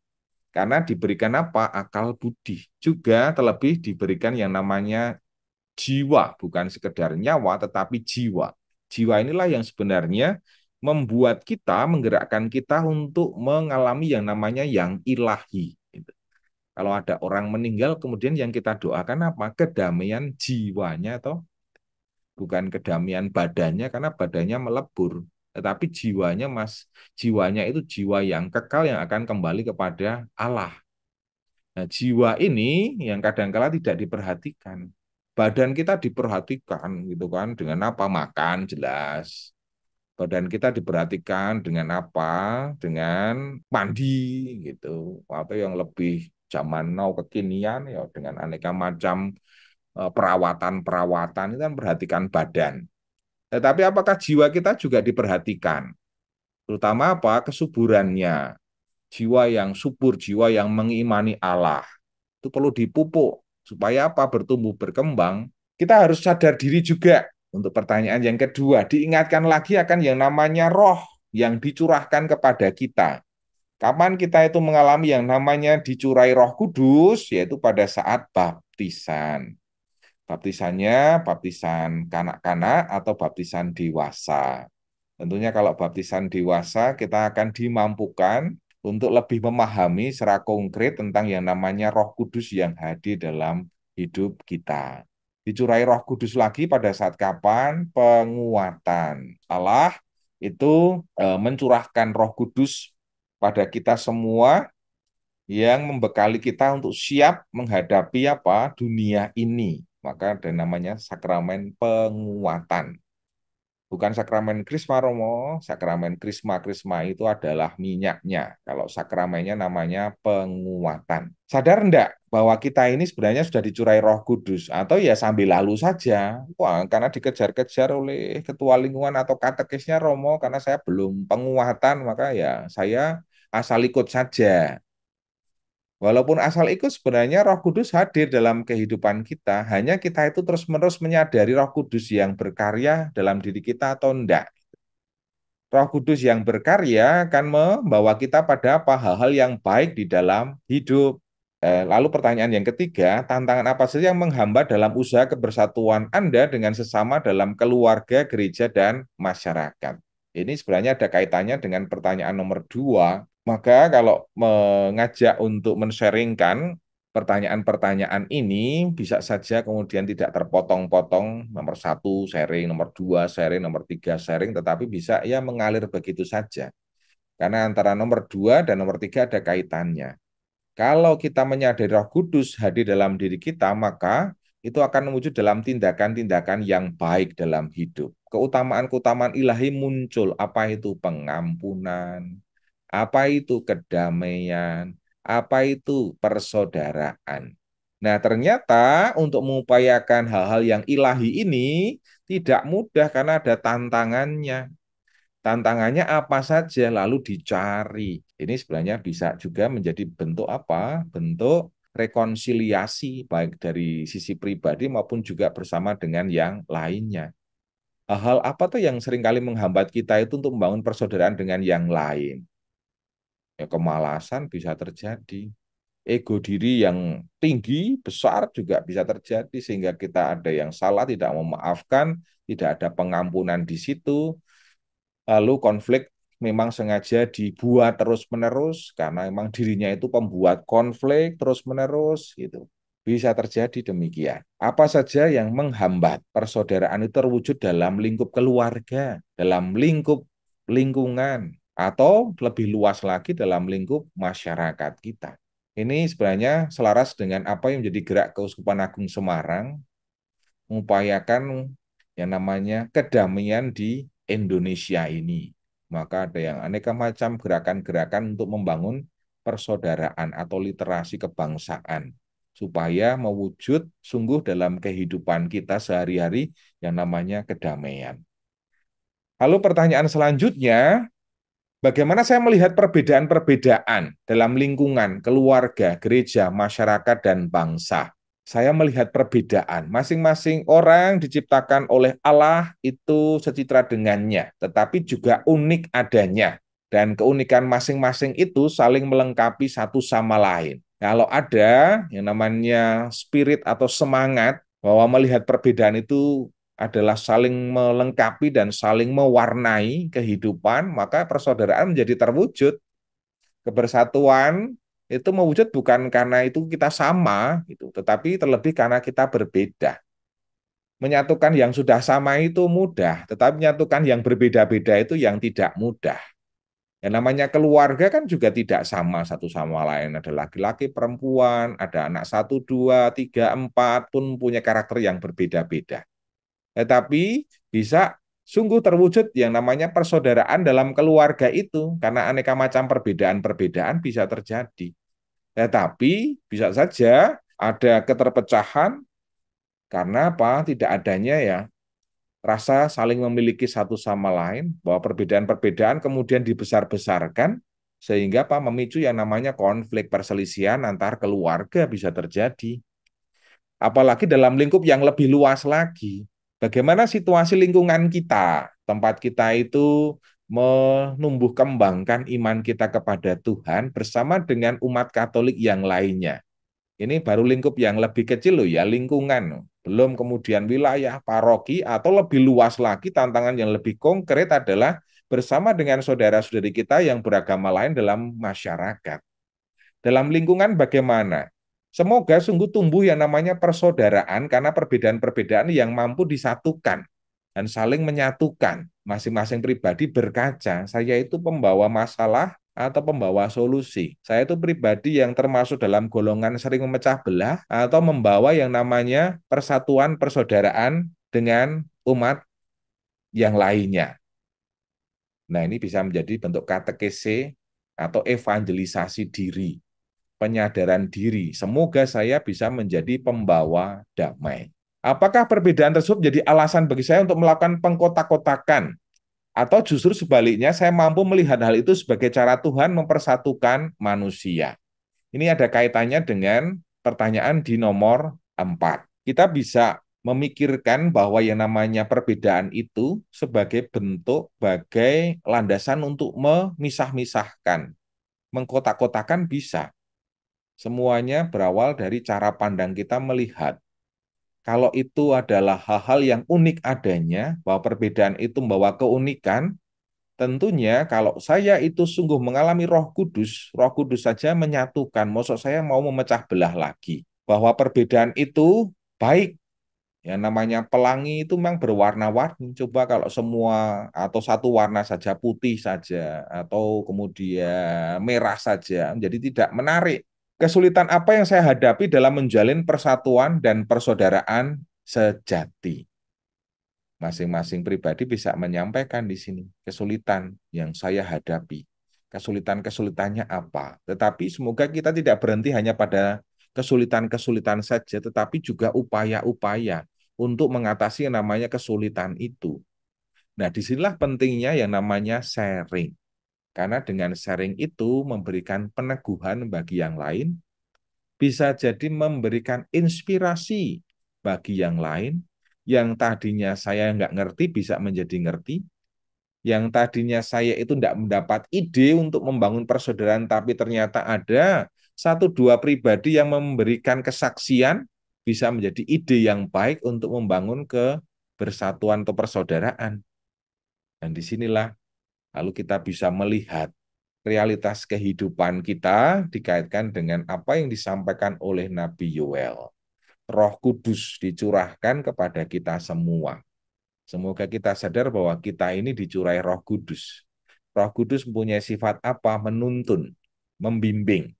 karena diberikan apa? Akal budi. Juga terlebih diberikan yang namanya jiwa, bukan sekedar nyawa tetapi jiwa. Jiwa inilah yang sebenarnya membuat kita, menggerakkan kita untuk mengalami yang namanya yang ilahi. Gitu. Kalau ada orang meninggal, kemudian yang kita doakan apa? Kedamaian jiwanya atau bukan kedamaian badannya karena badannya melebur tetapi jiwanya mas jiwanya itu jiwa yang kekal yang akan kembali kepada Allah. Nah, jiwa ini yang kadangkala tidak diperhatikan. Badan kita diperhatikan gitu kan dengan apa? Makan jelas. Badan kita diperhatikan dengan apa? Dengan mandi gitu. Atau yang lebih zaman now kekinian ya dengan aneka macam eh, perawatan-perawatan itu kan perhatikan badan. Tetapi apakah jiwa kita juga diperhatikan? Terutama apa? Kesuburannya. Jiwa yang subur, jiwa yang mengimani Allah. Itu perlu dipupuk. Supaya apa? Bertumbuh, berkembang. Kita harus sadar diri juga. Untuk pertanyaan yang kedua, diingatkan lagi akan yang namanya roh yang dicurahkan kepada kita. Kapan kita itu mengalami yang namanya dicurai Roh Kudus, yaitu pada saat baptisan. Baptisannya baptisan kanak-kanak atau baptisan dewasa. Tentunya kalau baptisan dewasa kita akan dimampukan untuk lebih memahami secara konkret tentang yang namanya Roh Kudus yang hadir dalam hidup kita. Dicurai Roh Kudus lagi pada saat kapan? Penguatan. Allah itu e, mencurahkan Roh Kudus pada kita semua yang membekali kita untuk siap menghadapi apa dunia ini maka ada namanya sakramen penguatan. Bukan sakramen krisma romo. sakramen krisma krisma itu adalah minyaknya. Kalau sakramennya namanya penguatan. Sadar enggak bahwa kita ini sebenarnya sudah dicurai Roh Kudus atau ya sambil lalu saja. Wah, karena dikejar-kejar oleh ketua lingkungan atau katekisnya Romo karena saya belum penguatan, maka ya saya asal ikut saja. Walaupun asal ikut sebenarnya Roh Kudus hadir dalam kehidupan kita, hanya kita itu terus-menerus menyadari Roh Kudus yang berkarya dalam diri kita atau enggak. Roh Kudus yang berkarya akan membawa kita pada apa hal-hal yang baik di dalam hidup. Eh, lalu pertanyaan yang ketiga, tantangan apa saja yang menghambat dalam usaha kebersatuan Anda dengan sesama dalam keluarga, gereja, dan masyarakat? Ini sebenarnya ada kaitannya dengan pertanyaan nomor dua, maka kalau mengajak untuk men-sharingkan pertanyaan-pertanyaan ini bisa saja kemudian tidak terpotong-potong nomor satu sharing, nomor dua sharing, nomor tiga sharing, tetapi bisa ya mengalir begitu saja. Karena antara nomor dua dan nomor tiga ada kaitannya. Kalau kita menyadari roh kudus hadir dalam diri kita, maka itu akan muncul dalam tindakan-tindakan yang baik dalam hidup. Keutamaan-keutamaan ilahi muncul. Apa itu? Pengampunan, apa itu kedamaian? Apa itu persaudaraan? Nah, ternyata untuk mengupayakan hal-hal yang ilahi ini tidak mudah karena ada tantangannya. Tantangannya apa saja lalu dicari. Ini sebenarnya bisa juga menjadi bentuk apa? Bentuk rekonsiliasi baik dari sisi pribadi maupun juga bersama dengan yang lainnya. Hal apa tuh yang seringkali menghambat kita itu untuk membangun persaudaraan dengan yang lain? ya kemalasan bisa terjadi ego diri yang tinggi besar juga bisa terjadi sehingga kita ada yang salah tidak memaafkan tidak ada pengampunan di situ lalu konflik memang sengaja dibuat terus menerus karena memang dirinya itu pembuat konflik terus menerus gitu bisa terjadi demikian. Apa saja yang menghambat persaudaraan itu terwujud dalam lingkup keluarga, dalam lingkup lingkungan, atau lebih luas lagi dalam lingkup masyarakat kita. Ini sebenarnya selaras dengan apa yang menjadi gerak Keuskupan Agung Semarang mengupayakan yang namanya kedamaian di Indonesia ini. Maka ada yang aneka macam gerakan-gerakan untuk membangun persaudaraan atau literasi kebangsaan supaya mewujud sungguh dalam kehidupan kita sehari-hari yang namanya kedamaian. Lalu pertanyaan selanjutnya, Bagaimana saya melihat perbedaan-perbedaan dalam lingkungan, keluarga, gereja, masyarakat, dan bangsa? Saya melihat perbedaan. Masing-masing orang diciptakan oleh Allah itu secitra dengannya, tetapi juga unik adanya. Dan keunikan masing-masing itu saling melengkapi satu sama lain. Kalau ada yang namanya spirit atau semangat bahwa melihat perbedaan itu adalah saling melengkapi dan saling mewarnai kehidupan, maka persaudaraan menjadi terwujud. Kebersatuan itu mewujud bukan karena itu kita sama itu, tetapi terlebih karena kita berbeda. Menyatukan yang sudah sama itu mudah, tetapi menyatukan yang berbeda-beda itu yang tidak mudah. Yang namanya keluarga kan juga tidak sama satu sama lain. Ada laki-laki, perempuan, ada anak satu, dua, tiga, empat pun punya karakter yang berbeda-beda tetapi bisa sungguh terwujud yang namanya persaudaraan dalam keluarga itu karena aneka macam perbedaan-perbedaan bisa terjadi. Tetapi bisa saja ada keterpecahan karena apa? Tidak adanya ya rasa saling memiliki satu sama lain bahwa perbedaan-perbedaan kemudian dibesar-besarkan sehingga apa memicu yang namanya konflik perselisihan antar keluarga bisa terjadi. Apalagi dalam lingkup yang lebih luas lagi, bagaimana situasi lingkungan kita, tempat kita itu menumbuh kembangkan iman kita kepada Tuhan bersama dengan umat Katolik yang lainnya. Ini baru lingkup yang lebih kecil loh ya, lingkungan. Belum kemudian wilayah, paroki, atau lebih luas lagi tantangan yang lebih konkret adalah bersama dengan saudara-saudari kita yang beragama lain dalam masyarakat. Dalam lingkungan bagaimana? Semoga sungguh tumbuh yang namanya persaudaraan karena perbedaan-perbedaan yang mampu disatukan dan saling menyatukan. Masing-masing pribadi berkaca, saya itu pembawa masalah atau pembawa solusi. Saya itu pribadi yang termasuk dalam golongan sering memecah belah atau membawa yang namanya persatuan persaudaraan dengan umat yang lainnya. Nah, ini bisa menjadi bentuk katekese atau evangelisasi diri penyadaran diri. Semoga saya bisa menjadi pembawa damai. Apakah perbedaan tersebut menjadi alasan bagi saya untuk melakukan pengkotak-kotakan? Atau justru sebaliknya, saya mampu melihat hal itu sebagai cara Tuhan mempersatukan manusia. Ini ada kaitannya dengan pertanyaan di nomor 4. Kita bisa memikirkan bahwa yang namanya perbedaan itu sebagai bentuk bagai landasan untuk memisah-misahkan. Mengkotak-kotakan bisa, Semuanya berawal dari cara pandang kita melihat. Kalau itu adalah hal-hal yang unik adanya, bahwa perbedaan itu membawa keunikan, tentunya kalau saya itu sungguh mengalami roh kudus, roh kudus saja menyatukan, maksud saya mau memecah belah lagi. Bahwa perbedaan itu baik, ya namanya pelangi itu memang berwarna-warni. Coba kalau semua atau satu warna saja putih saja atau kemudian merah saja jadi tidak menarik kesulitan apa yang saya hadapi dalam menjalin persatuan dan persaudaraan sejati? Masing-masing pribadi bisa menyampaikan di sini kesulitan yang saya hadapi. Kesulitan-kesulitannya apa? Tetapi semoga kita tidak berhenti hanya pada kesulitan-kesulitan saja, tetapi juga upaya-upaya untuk mengatasi yang namanya kesulitan itu. Nah, disinilah pentingnya yang namanya sharing. Karena dengan sharing itu memberikan peneguhan bagi yang lain, bisa jadi memberikan inspirasi bagi yang lain, yang tadinya saya nggak ngerti bisa menjadi ngerti, yang tadinya saya itu tidak mendapat ide untuk membangun persaudaraan, tapi ternyata ada satu dua pribadi yang memberikan kesaksian bisa menjadi ide yang baik untuk membangun kebersatuan atau persaudaraan. Dan disinilah lalu kita bisa melihat realitas kehidupan kita dikaitkan dengan apa yang disampaikan oleh Nabi Yoel. Roh Kudus dicurahkan kepada kita semua. Semoga kita sadar bahwa kita ini dicurai Roh Kudus. Roh Kudus mempunyai sifat apa? Menuntun, membimbing,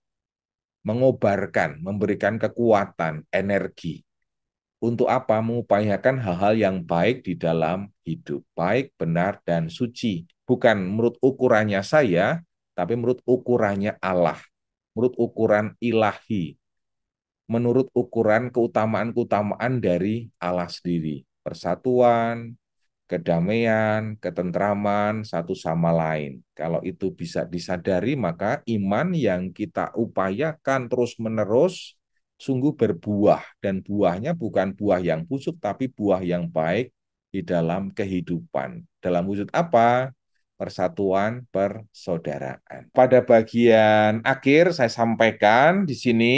mengobarkan, memberikan kekuatan, energi. Untuk apa? Mengupayakan hal-hal yang baik di dalam hidup, baik, benar, dan suci bukan menurut ukurannya saya, tapi menurut ukurannya Allah, menurut ukuran ilahi, menurut ukuran keutamaan-keutamaan dari Allah sendiri. Persatuan, kedamaian, ketentraman satu sama lain. Kalau itu bisa disadari, maka iman yang kita upayakan terus-menerus sungguh berbuah. Dan buahnya bukan buah yang busuk, tapi buah yang baik di dalam kehidupan. Dalam wujud apa? persatuan, persaudaraan. Pada bagian akhir saya sampaikan di sini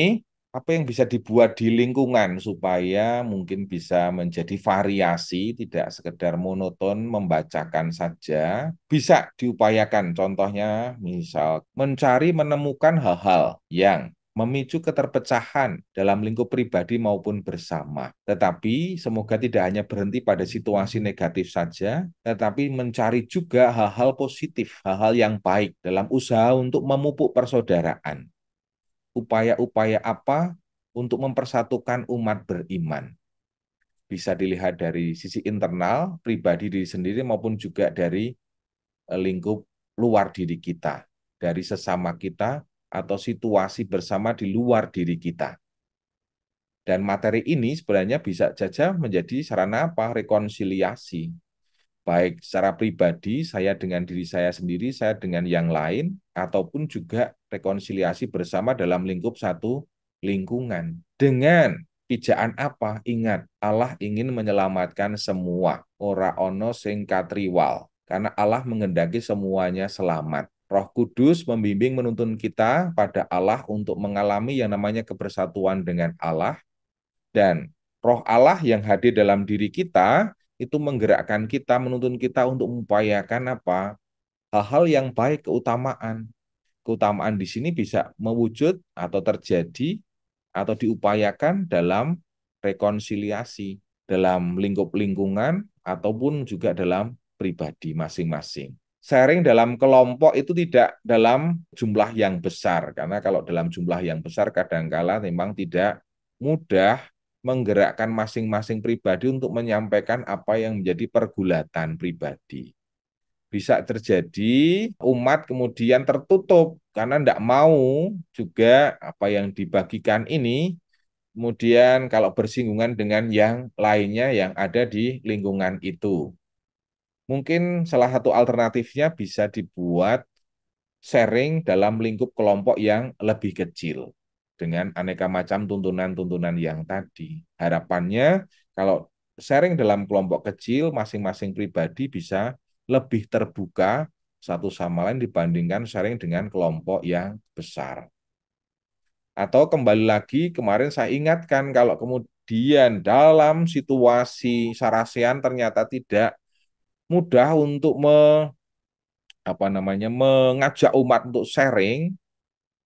apa yang bisa dibuat di lingkungan supaya mungkin bisa menjadi variasi, tidak sekedar monoton membacakan saja. Bisa diupayakan contohnya misal mencari menemukan hal-hal yang memicu keterpecahan dalam lingkup pribadi maupun bersama. Tetapi semoga tidak hanya berhenti pada situasi negatif saja, tetapi mencari juga hal-hal positif, hal-hal yang baik dalam usaha untuk memupuk persaudaraan. Upaya-upaya apa untuk mempersatukan umat beriman? Bisa dilihat dari sisi internal, pribadi diri sendiri maupun juga dari eh, lingkup luar diri kita, dari sesama kita atau situasi bersama di luar diri kita. Dan materi ini sebenarnya bisa saja menjadi sarana apa? Rekonsiliasi. Baik secara pribadi, saya dengan diri saya sendiri, saya dengan yang lain, ataupun juga rekonsiliasi bersama dalam lingkup satu lingkungan. Dengan pijakan apa? Ingat, Allah ingin menyelamatkan semua. Ora ono sing katriwal. Karena Allah mengendaki semuanya selamat. Roh Kudus membimbing menuntun kita pada Allah untuk mengalami yang namanya kebersatuan dengan Allah dan Roh Allah yang hadir dalam diri kita itu menggerakkan kita, menuntun kita untuk mengupayakan apa? hal-hal yang baik keutamaan. Keutamaan di sini bisa mewujud atau terjadi atau diupayakan dalam rekonsiliasi dalam lingkup lingkungan ataupun juga dalam pribadi masing-masing sharing dalam kelompok itu tidak dalam jumlah yang besar karena kalau dalam jumlah yang besar kadangkala memang tidak mudah menggerakkan masing-masing pribadi untuk menyampaikan apa yang menjadi pergulatan pribadi. Bisa terjadi umat kemudian tertutup karena tidak mau juga apa yang dibagikan ini kemudian kalau bersinggungan dengan yang lainnya yang ada di lingkungan itu mungkin salah satu alternatifnya bisa dibuat sharing dalam lingkup kelompok yang lebih kecil dengan aneka macam tuntunan-tuntunan yang tadi. Harapannya kalau sharing dalam kelompok kecil masing-masing pribadi bisa lebih terbuka satu sama lain dibandingkan sharing dengan kelompok yang besar. Atau kembali lagi kemarin saya ingatkan kalau kemudian dalam situasi sarasean ternyata tidak mudah untuk me, apa namanya mengajak umat untuk sharing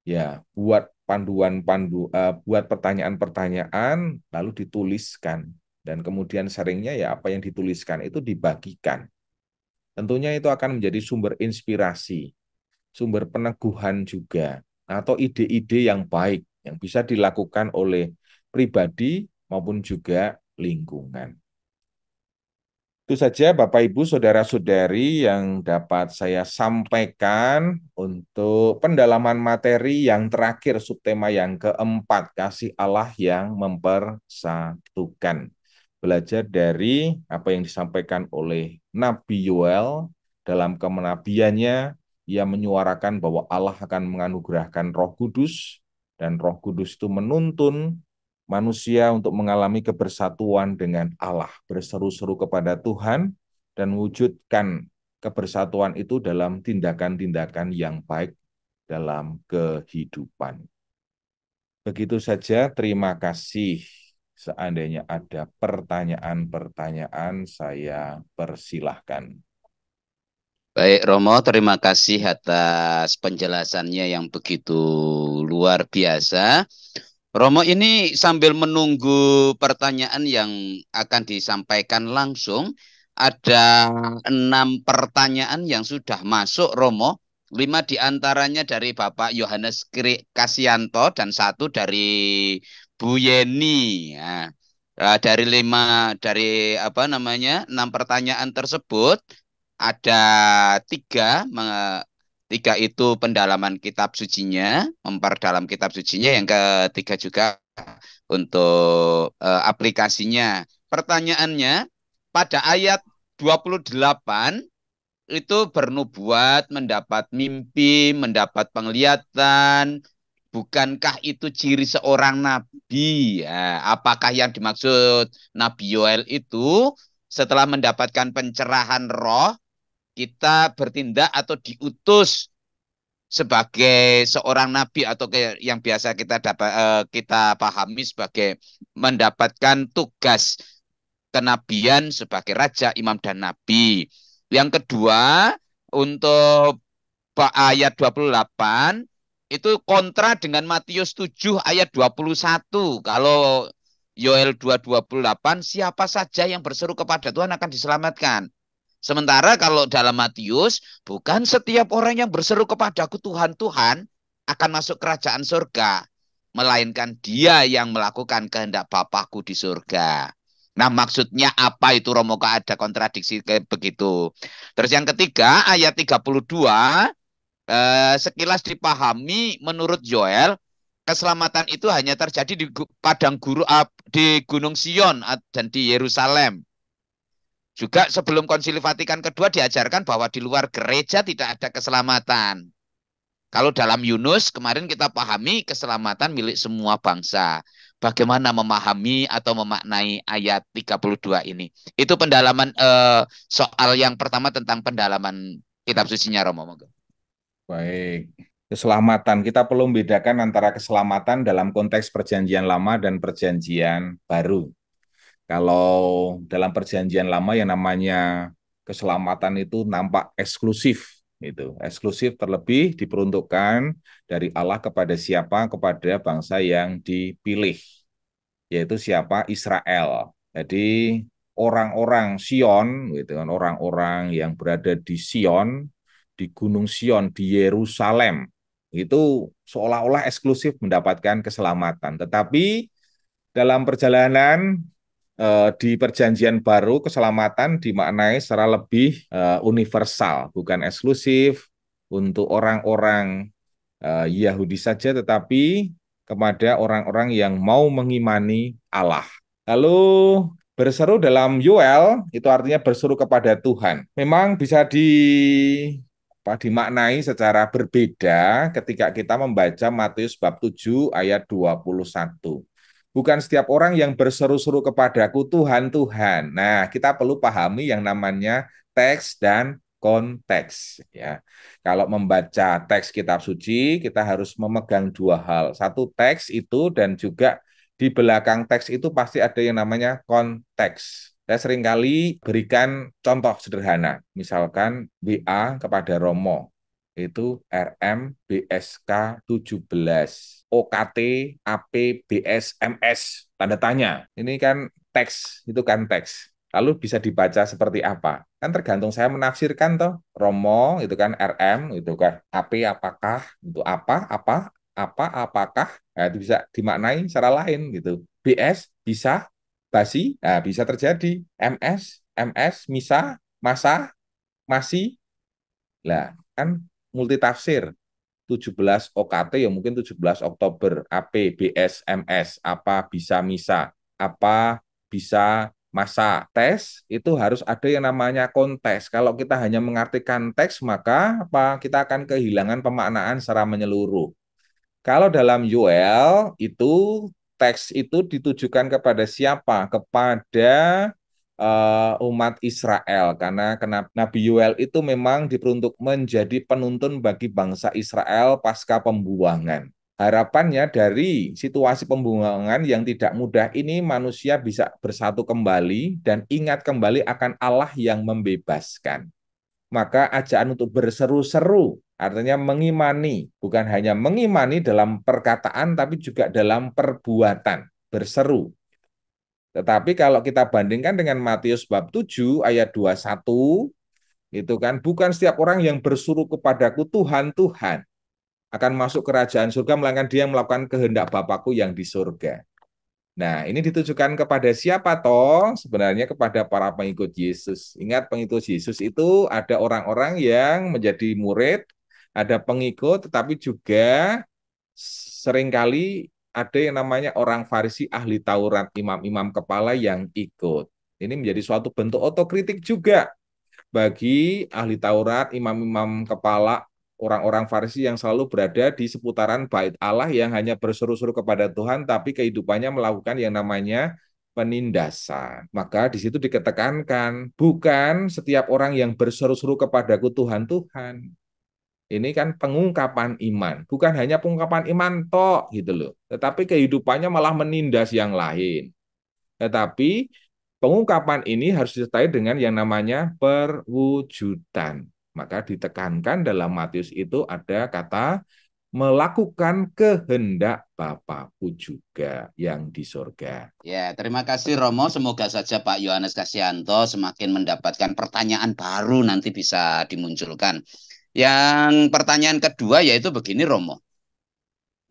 ya buat panduan pandu uh, buat pertanyaan-pertanyaan lalu dituliskan dan kemudian sharingnya ya apa yang dituliskan itu dibagikan tentunya itu akan menjadi sumber inspirasi sumber peneguhan juga atau ide-ide yang baik yang bisa dilakukan oleh pribadi maupun juga lingkungan itu saja Bapak Ibu saudara-saudari yang dapat saya sampaikan untuk pendalaman materi yang terakhir subtema yang keempat kasih Allah yang mempersatukan. Belajar dari apa yang disampaikan oleh Nabi Yoel dalam kemenabiannya ia menyuarakan bahwa Allah akan menganugerahkan Roh Kudus dan Roh Kudus itu menuntun manusia untuk mengalami kebersatuan dengan Allah, berseru-seru kepada Tuhan, dan wujudkan kebersatuan itu dalam tindakan-tindakan yang baik dalam kehidupan. Begitu saja, terima kasih. Seandainya ada pertanyaan-pertanyaan, saya persilahkan. Baik Romo, terima kasih atas penjelasannya yang begitu luar biasa. Romo ini sambil menunggu pertanyaan yang akan disampaikan langsung, ada enam pertanyaan yang sudah masuk Romo. Lima diantaranya dari Bapak Yohanes Kasianto dan satu dari Bu Yeni. Ya. Nah, dari lima dari apa namanya enam pertanyaan tersebut ada tiga Tiga itu pendalaman kitab sucinya, memperdalam kitab sucinya. Yang ketiga juga untuk e, aplikasinya. Pertanyaannya, pada ayat 28 itu bernubuat, mendapat mimpi, mendapat penglihatan. Bukankah itu ciri seorang nabi? Ya, apakah yang dimaksud Nabi Yoel itu setelah mendapatkan pencerahan roh kita bertindak atau diutus sebagai seorang nabi atau yang biasa kita dapat eh, kita pahami sebagai mendapatkan tugas kenabian sebagai raja, imam dan nabi. Yang kedua, untuk ayat 28 itu kontra dengan Matius 7 ayat 21. Kalau Yoel 2:28 siapa saja yang berseru kepada Tuhan akan diselamatkan. Sementara kalau dalam Matius, bukan setiap orang yang berseru kepadaku Tuhan, Tuhan akan masuk kerajaan surga. Melainkan dia yang melakukan kehendak Bapakku di surga. Nah maksudnya apa itu Romo kok ada kontradiksi kayak begitu. Terus yang ketiga ayat 32 eh, sekilas dipahami menurut Joel keselamatan itu hanya terjadi di padang guru di Gunung Sion dan di Yerusalem. Juga sebelum konsili Vatikan kedua diajarkan bahwa di luar gereja tidak ada keselamatan. Kalau dalam Yunus kemarin kita pahami keselamatan milik semua bangsa. Bagaimana memahami atau memaknai ayat 32 ini? Itu pendalaman eh, soal yang pertama tentang pendalaman kitab suci Romo. Baik keselamatan. Kita perlu membedakan antara keselamatan dalam konteks perjanjian lama dan perjanjian baru. Kalau dalam perjanjian lama yang namanya keselamatan itu nampak eksklusif itu eksklusif terlebih diperuntukkan dari Allah kepada siapa kepada bangsa yang dipilih yaitu siapa Israel jadi orang-orang Sion gitu kan orang-orang yang berada di Sion di Gunung Sion di Yerusalem itu seolah-olah eksklusif mendapatkan keselamatan tetapi dalam perjalanan Eh, di perjanjian baru keselamatan dimaknai secara lebih eh, universal, bukan eksklusif untuk orang-orang eh, Yahudi saja, tetapi kepada orang-orang yang mau mengimani Allah. Lalu berseru dalam Yoel itu artinya berseru kepada Tuhan. Memang bisa di apa, dimaknai secara berbeda ketika kita membaca Matius bab 7 ayat 21 bukan setiap orang yang berseru-seru kepadaku Tuhan Tuhan. Nah, kita perlu pahami yang namanya teks dan konteks ya. Kalau membaca teks kitab suci, kita harus memegang dua hal. Satu teks itu dan juga di belakang teks itu pasti ada yang namanya konteks. Saya seringkali berikan contoh sederhana, misalkan WA kepada Romo itu RM BSK 17 OKT AP BSMS tanda tanya ini kan teks itu kan teks lalu bisa dibaca seperti apa kan tergantung saya menafsirkan toh Romo itu kan RM itu kan AP apakah itu apa apa apa apakah nah, itu bisa dimaknai secara lain gitu BS bisa basi nah, bisa terjadi MS MS misa masa masih lah kan Multi multitafsir. 17 OKT ya mungkin 17 Oktober AP BS MS apa bisa misa apa bisa masa tes itu harus ada yang namanya konteks. Kalau kita hanya mengartikan teks maka apa kita akan kehilangan pemaknaan secara menyeluruh. Kalau dalam UL itu teks itu ditujukan kepada siapa? Kepada uh, umat Israel karena kenapa Nabi Yoel itu memang diperuntuk menjadi penuntun bagi bangsa Israel pasca pembuangan. Harapannya dari situasi pembuangan yang tidak mudah ini manusia bisa bersatu kembali dan ingat kembali akan Allah yang membebaskan. Maka ajaan untuk berseru-seru artinya mengimani, bukan hanya mengimani dalam perkataan tapi juga dalam perbuatan, berseru tetapi kalau kita bandingkan dengan Matius bab 7 ayat 21 itu kan bukan setiap orang yang bersuruh kepadaku Tuhan Tuhan akan masuk kerajaan surga melainkan dia melakukan kehendak Bapakku yang di surga. Nah, ini ditujukan kepada siapa toh? Sebenarnya kepada para pengikut Yesus. Ingat pengikut Yesus itu ada orang-orang yang menjadi murid, ada pengikut tetapi juga seringkali ada yang namanya orang Farisi ahli Taurat, imam-imam kepala yang ikut. Ini menjadi suatu bentuk otokritik juga bagi ahli Taurat, imam-imam kepala, orang-orang Farisi yang selalu berada di seputaran bait Allah yang hanya berseru-seru kepada Tuhan tapi kehidupannya melakukan yang namanya penindasan. Maka di situ diketekankan, bukan setiap orang yang berseru-seru kepadaku Tuhan, Tuhan. Ini kan pengungkapan iman, bukan hanya pengungkapan iman tok gitu loh, tetapi kehidupannya malah menindas yang lain. Tetapi pengungkapan ini harus disertai dengan yang namanya perwujudan. Maka ditekankan dalam Matius itu ada kata melakukan kehendak Bapakku juga yang di surga. Ya, terima kasih Romo. Semoga saja Pak Yohanes Kasianto semakin mendapatkan pertanyaan baru nanti bisa dimunculkan. Yang pertanyaan kedua yaitu begini Romo.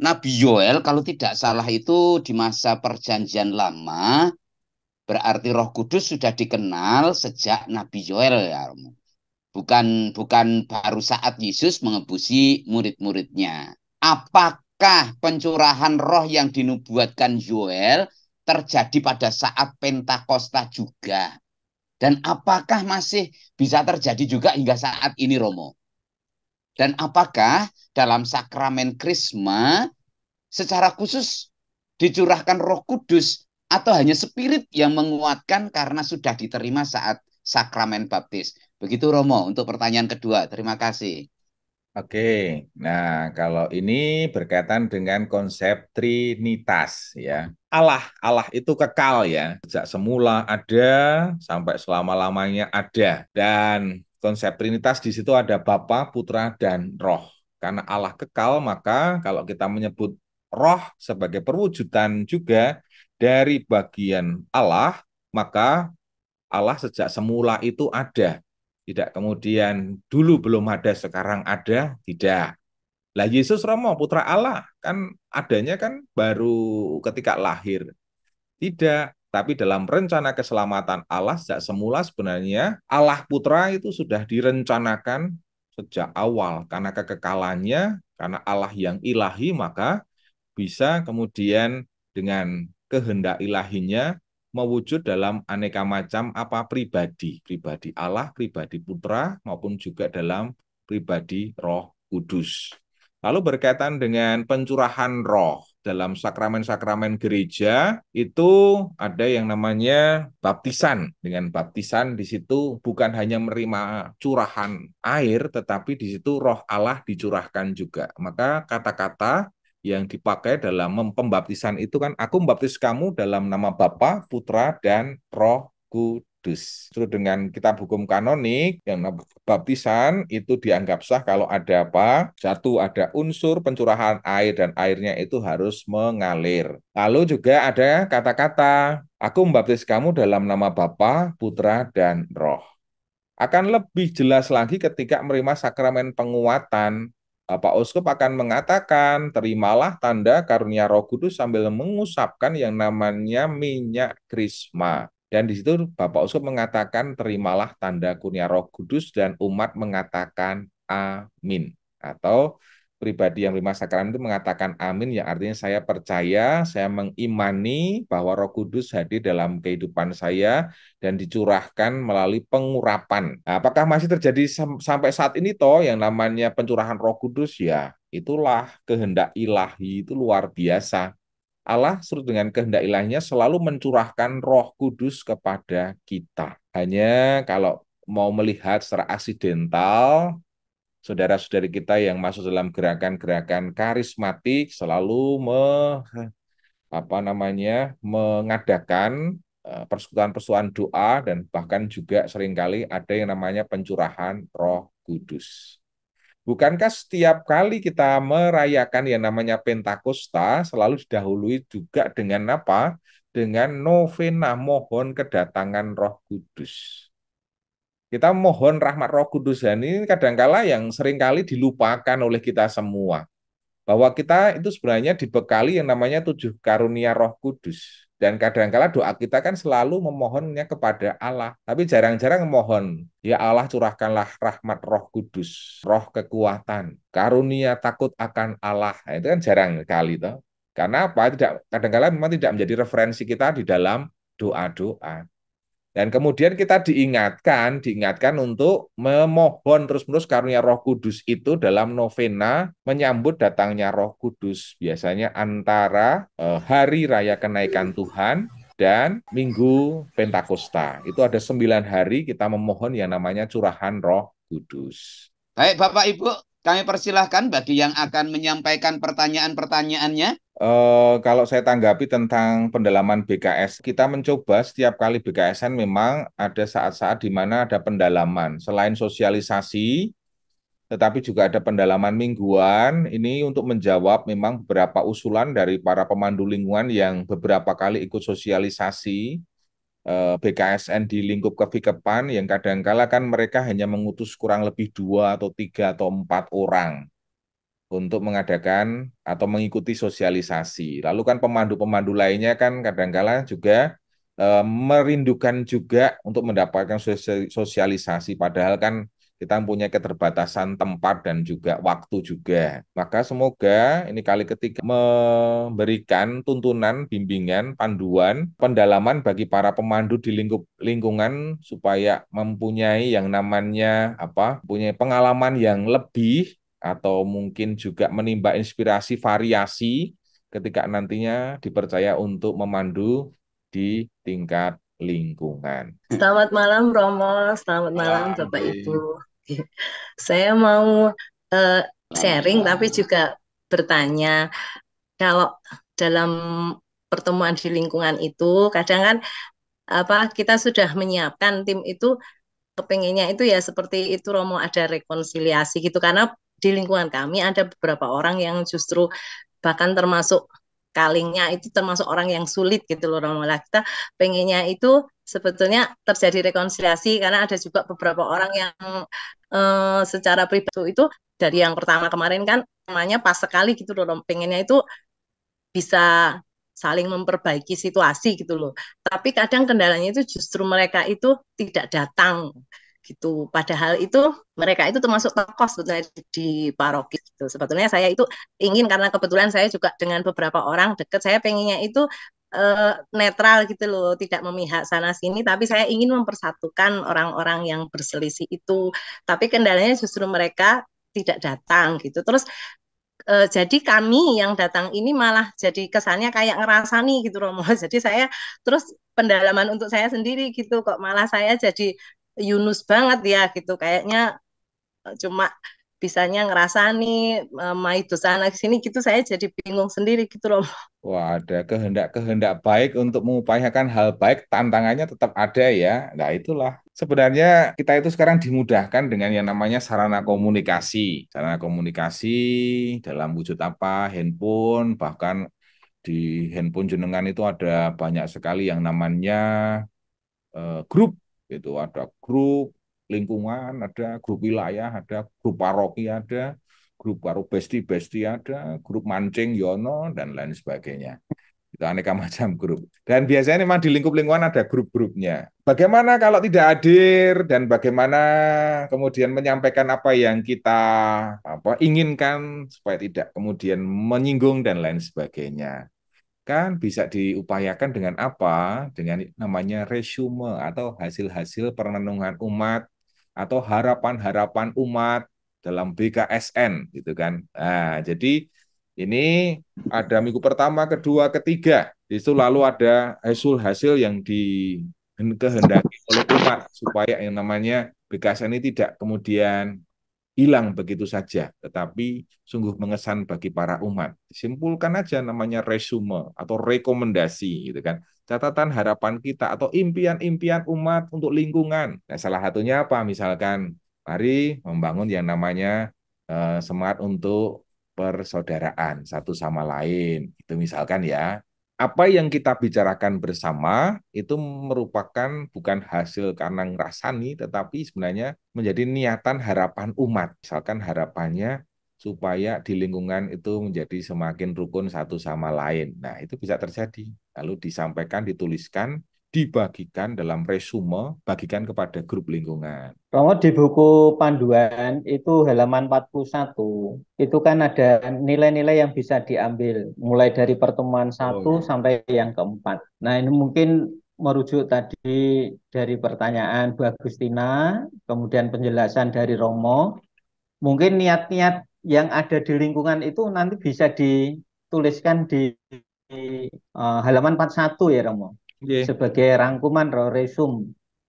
Nabi Yoel kalau tidak salah itu di masa perjanjian lama berarti Roh Kudus sudah dikenal sejak Nabi Yoel ya Romo. Bukan bukan baru saat Yesus mengebusi murid-muridnya. Apakah pencurahan roh yang dinubuatkan Yoel terjadi pada saat Pentakosta juga? Dan apakah masih bisa terjadi juga hingga saat ini Romo? Dan apakah dalam sakramen krisma secara khusus dicurahkan roh kudus atau hanya spirit yang menguatkan karena sudah diterima saat sakramen baptis? Begitu Romo untuk pertanyaan kedua. Terima kasih. Oke, nah kalau ini berkaitan dengan konsep Trinitas ya. Allah, Allah itu kekal ya. Sejak semula ada sampai selama-lamanya ada. Dan konsep Trinitas di situ ada Bapa, Putra, dan Roh. Karena Allah kekal, maka kalau kita menyebut roh sebagai perwujudan juga dari bagian Allah, maka Allah sejak semula itu ada. Tidak kemudian dulu belum ada, sekarang ada, tidak. Lah Yesus Romo putra Allah kan adanya kan baru ketika lahir. Tidak, tapi dalam rencana keselamatan Allah sejak semula sebenarnya Allah Putra itu sudah direncanakan sejak awal karena kekekalannya, karena Allah yang ilahi maka bisa kemudian dengan kehendak ilahinya mewujud dalam aneka macam apa pribadi, pribadi Allah, pribadi Putra maupun juga dalam pribadi Roh Kudus. Lalu berkaitan dengan pencurahan roh dalam sakramen-sakramen gereja itu ada yang namanya baptisan. Dengan baptisan di situ bukan hanya menerima curahan air tetapi di situ roh Allah dicurahkan juga. Maka kata-kata yang dipakai dalam pembaptisan itu kan aku membaptis kamu dalam nama Bapa, Putra dan Roh Kudus kudus. Justru dengan kitab hukum kanonik yang baptisan itu dianggap sah kalau ada apa? Satu ada unsur pencurahan air dan airnya itu harus mengalir. Lalu juga ada kata-kata, aku membaptis kamu dalam nama Bapa, Putra dan Roh. Akan lebih jelas lagi ketika menerima sakramen penguatan Bapak Uskup akan mengatakan, terimalah tanda karunia roh kudus sambil mengusapkan yang namanya minyak krisma. Dan di situ Bapak Uskup mengatakan terimalah tanda kurnia Roh Kudus dan umat mengatakan amin atau pribadi yang menerima sakramen itu mengatakan amin yang artinya saya percaya, saya mengimani bahwa Roh Kudus hadir dalam kehidupan saya dan dicurahkan melalui pengurapan. Nah, apakah masih terjadi sampai saat ini toh yang namanya pencurahan Roh Kudus ya? Itulah kehendak ilahi itu luar biasa. Allah seru dengan kehendak ilahnya selalu mencurahkan roh kudus kepada kita. Hanya kalau mau melihat secara aksidental, saudara-saudari kita yang masuk dalam gerakan-gerakan karismatik selalu me, apa namanya, mengadakan eh, persekutuan-persekutuan doa dan bahkan juga seringkali ada yang namanya pencurahan roh kudus. Bukankah setiap kali kita merayakan yang namanya Pentakosta selalu didahului juga dengan apa? Dengan novena mohon kedatangan Roh Kudus. Kita mohon rahmat Roh Kudus dan ini kadangkala yang sering kali dilupakan oleh kita semua. Bahwa kita itu sebenarnya dibekali yang namanya tujuh karunia Roh Kudus. Dan kadangkala doa kita kan selalu memohonnya kepada Allah, tapi jarang-jarang memohon, ya Allah curahkanlah rahmat roh kudus, roh kekuatan, karunia takut akan Allah. Nah, itu kan jarang kali toh. Karena apa? Tidak kadangkala memang tidak menjadi referensi kita di dalam doa-doa. Dan kemudian kita diingatkan, diingatkan untuk memohon terus-menerus karunia Roh Kudus itu dalam novena menyambut datangnya Roh Kudus, biasanya antara eh, hari raya kenaikan Tuhan dan Minggu Pentakosta. Itu ada sembilan hari kita memohon yang namanya curahan Roh Kudus. Baik Bapak Ibu, kami persilahkan bagi yang akan menyampaikan pertanyaan-pertanyaannya. Uh, kalau saya tanggapi tentang pendalaman BKS, kita mencoba setiap kali BKSN memang ada saat-saat di mana ada pendalaman. Selain sosialisasi, tetapi juga ada pendalaman mingguan. Ini untuk menjawab memang beberapa usulan dari para pemandu lingkungan yang beberapa kali ikut sosialisasi Eh, BKSN di lingkup kefikepan yang kadangkala kan mereka hanya mengutus kurang lebih dua atau tiga atau empat orang untuk mengadakan atau mengikuti sosialisasi. Lalu kan pemandu-pemandu lainnya kan kadangkala juga eh, merindukan juga untuk mendapatkan sosialisasi. Padahal kan kita mempunyai keterbatasan tempat dan juga waktu juga. Maka semoga ini kali ketiga memberikan tuntunan, bimbingan, panduan, pendalaman bagi para pemandu di lingkup lingkungan supaya mempunyai yang namanya apa? punya pengalaman yang lebih atau mungkin juga menimba inspirasi variasi ketika nantinya dipercaya untuk memandu di tingkat lingkungan. Selamat malam Romo, selamat malam Bapak Ibu. Saya mau uh, sharing tapi juga bertanya kalau dalam pertemuan di lingkungan itu kadang kan apa kita sudah menyiapkan tim itu kepengennya itu ya seperti itu Romo ada rekonsiliasi gitu karena di lingkungan kami ada beberapa orang yang justru bahkan termasuk kalingnya itu termasuk orang yang sulit gitu loh Romo lah kita pengennya itu sebetulnya terjadi rekonsiliasi karena ada juga beberapa orang yang uh, secara pribadi itu dari yang pertama kemarin kan namanya pas sekali gitu loh pengennya itu bisa saling memperbaiki situasi gitu loh. Tapi kadang kendalanya itu justru mereka itu tidak datang gitu. Padahal itu mereka itu termasuk tokoh sebetulnya di paroki gitu. Sebetulnya saya itu ingin karena kebetulan saya juga dengan beberapa orang deket saya pengennya itu uh, netral gitu loh, tidak memihak sana sini, tapi saya ingin mempersatukan orang-orang yang berselisih itu. Tapi kendalanya justru mereka tidak datang gitu. Terus uh, jadi kami yang datang ini malah jadi kesannya kayak ngerasani gitu Romo. Jadi saya terus pendalaman untuk saya sendiri gitu kok malah saya jadi Yunus banget ya gitu kayaknya eh, cuma bisanya ngerasa nih eh, mai sana sana sini gitu saya jadi bingung sendiri gitu loh. Wah ada kehendak kehendak baik untuk mengupayakan hal baik tantangannya tetap ada ya. Nah itulah sebenarnya kita itu sekarang dimudahkan dengan yang namanya sarana komunikasi. Sarana komunikasi dalam wujud apa handphone bahkan di handphone jenengan itu ada banyak sekali yang namanya uh, grup itu ada grup lingkungan, ada grup wilayah, ada grup paroki ada, grup baru besti-besti ada, grup mancing yono dan lain sebagainya. Itu aneka macam grup. Dan biasanya memang di lingkup lingkungan ada grup-grupnya. Bagaimana kalau tidak hadir dan bagaimana kemudian menyampaikan apa yang kita apa inginkan supaya tidak kemudian menyinggung dan lain sebagainya. Kan bisa diupayakan dengan apa? Dengan namanya resume atau hasil-hasil perenungan umat atau harapan-harapan umat dalam BKSN gitu kan. Nah, jadi ini ada minggu pertama, kedua, ketiga. Di situ lalu ada hasil-hasil yang dikehendaki oleh umat supaya yang namanya BKSN ini tidak kemudian hilang begitu saja, tetapi sungguh mengesan bagi para umat. Simpulkan aja namanya resume atau rekomendasi gitu kan catatan harapan kita atau impian-impian umat untuk lingkungan. Nah, salah satunya apa? Misalkan, mari membangun yang namanya eh, semangat untuk persaudaraan satu sama lain. Itu misalkan ya. Apa yang kita bicarakan bersama itu merupakan bukan hasil karena ngerasani, tetapi sebenarnya menjadi niatan harapan umat. Misalkan harapannya supaya di lingkungan itu menjadi semakin rukun satu sama lain. Nah, itu bisa terjadi lalu disampaikan, dituliskan, dibagikan dalam resume, bagikan kepada grup lingkungan. Kalau di buku panduan itu halaman 41, itu kan ada nilai-nilai yang bisa diambil, mulai dari pertemuan oh, satu oh, sampai yang keempat. Nah ini mungkin merujuk tadi dari pertanyaan Bu Agustina, kemudian penjelasan dari Romo, mungkin niat-niat yang ada di lingkungan itu nanti bisa dituliskan di uh, halaman 41 ya Romo. Okay. Iya. Sebagai rangkuman atau Resum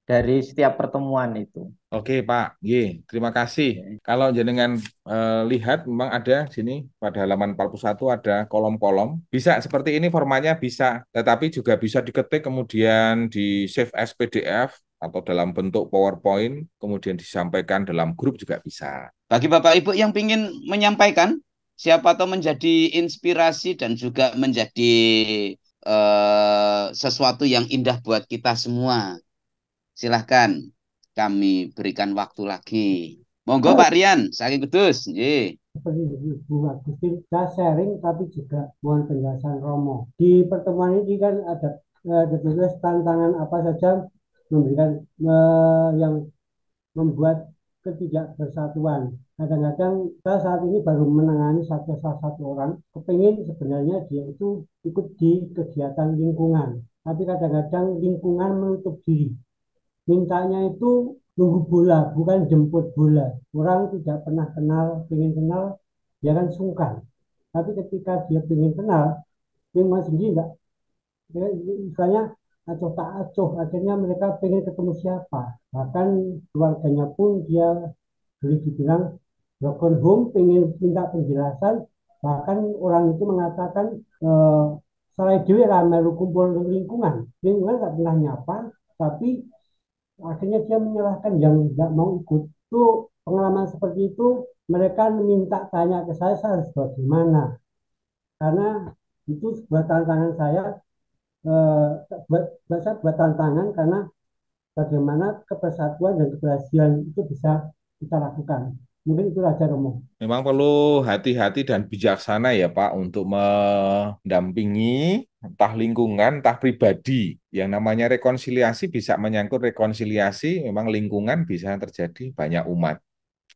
dari setiap pertemuan itu. Oke Pak, Ye, iya, terima kasih. Okay. Kalau jenengan uh, lihat memang ada sini pada halaman 41 ada kolom-kolom. Bisa seperti ini formatnya bisa, tetapi juga bisa diketik kemudian di save as PDF atau dalam bentuk PowerPoint kemudian disampaikan dalam grup juga bisa. Bagi Bapak Ibu yang ingin menyampaikan siapa tahu menjadi inspirasi dan juga menjadi uh, sesuatu yang indah buat kita semua. Silahkan kami berikan waktu lagi. Monggo oh. Pak Rian, saking kudus. Ye. Bunga kita sharing tapi juga mohon penjelasan Romo. Di pertemuan ini kan ada eh, ada tantangan apa saja memberikan eh, yang membuat ketidakbersatuan kadang-kadang saya saat ini baru menangani satu salah satu orang kepingin sebenarnya dia itu ikut di kegiatan lingkungan tapi kadang-kadang lingkungan menutup diri mintanya itu nunggu bola bukan jemput bola orang tidak pernah kenal pengen kenal dia kan sungkan tapi ketika dia pengen kenal masih sendiri enggak ya, misalnya acuh tak acuh akhirnya mereka pengen ketemu siapa bahkan keluarganya pun dia boleh dibilang broken home ingin minta penjelasan bahkan orang itu mengatakan eh, selain dewi ramai kumpul lingkungan lingkungan nggak pernah nyapa tapi akhirnya dia menyerahkan yang tidak mau ikut itu pengalaman seperti itu mereka minta tanya ke saya saya harus bagaimana karena itu sebuah tantangan saya eh, buat, buat saya buat tantangan karena bagaimana kepersatuan dan keberhasilan itu bisa kita lakukan Mungkin itu saja Romo. Memang perlu hati-hati dan bijaksana ya Pak untuk mendampingi entah lingkungan, entah pribadi. Yang namanya rekonsiliasi bisa menyangkut rekonsiliasi, memang lingkungan bisa terjadi banyak umat.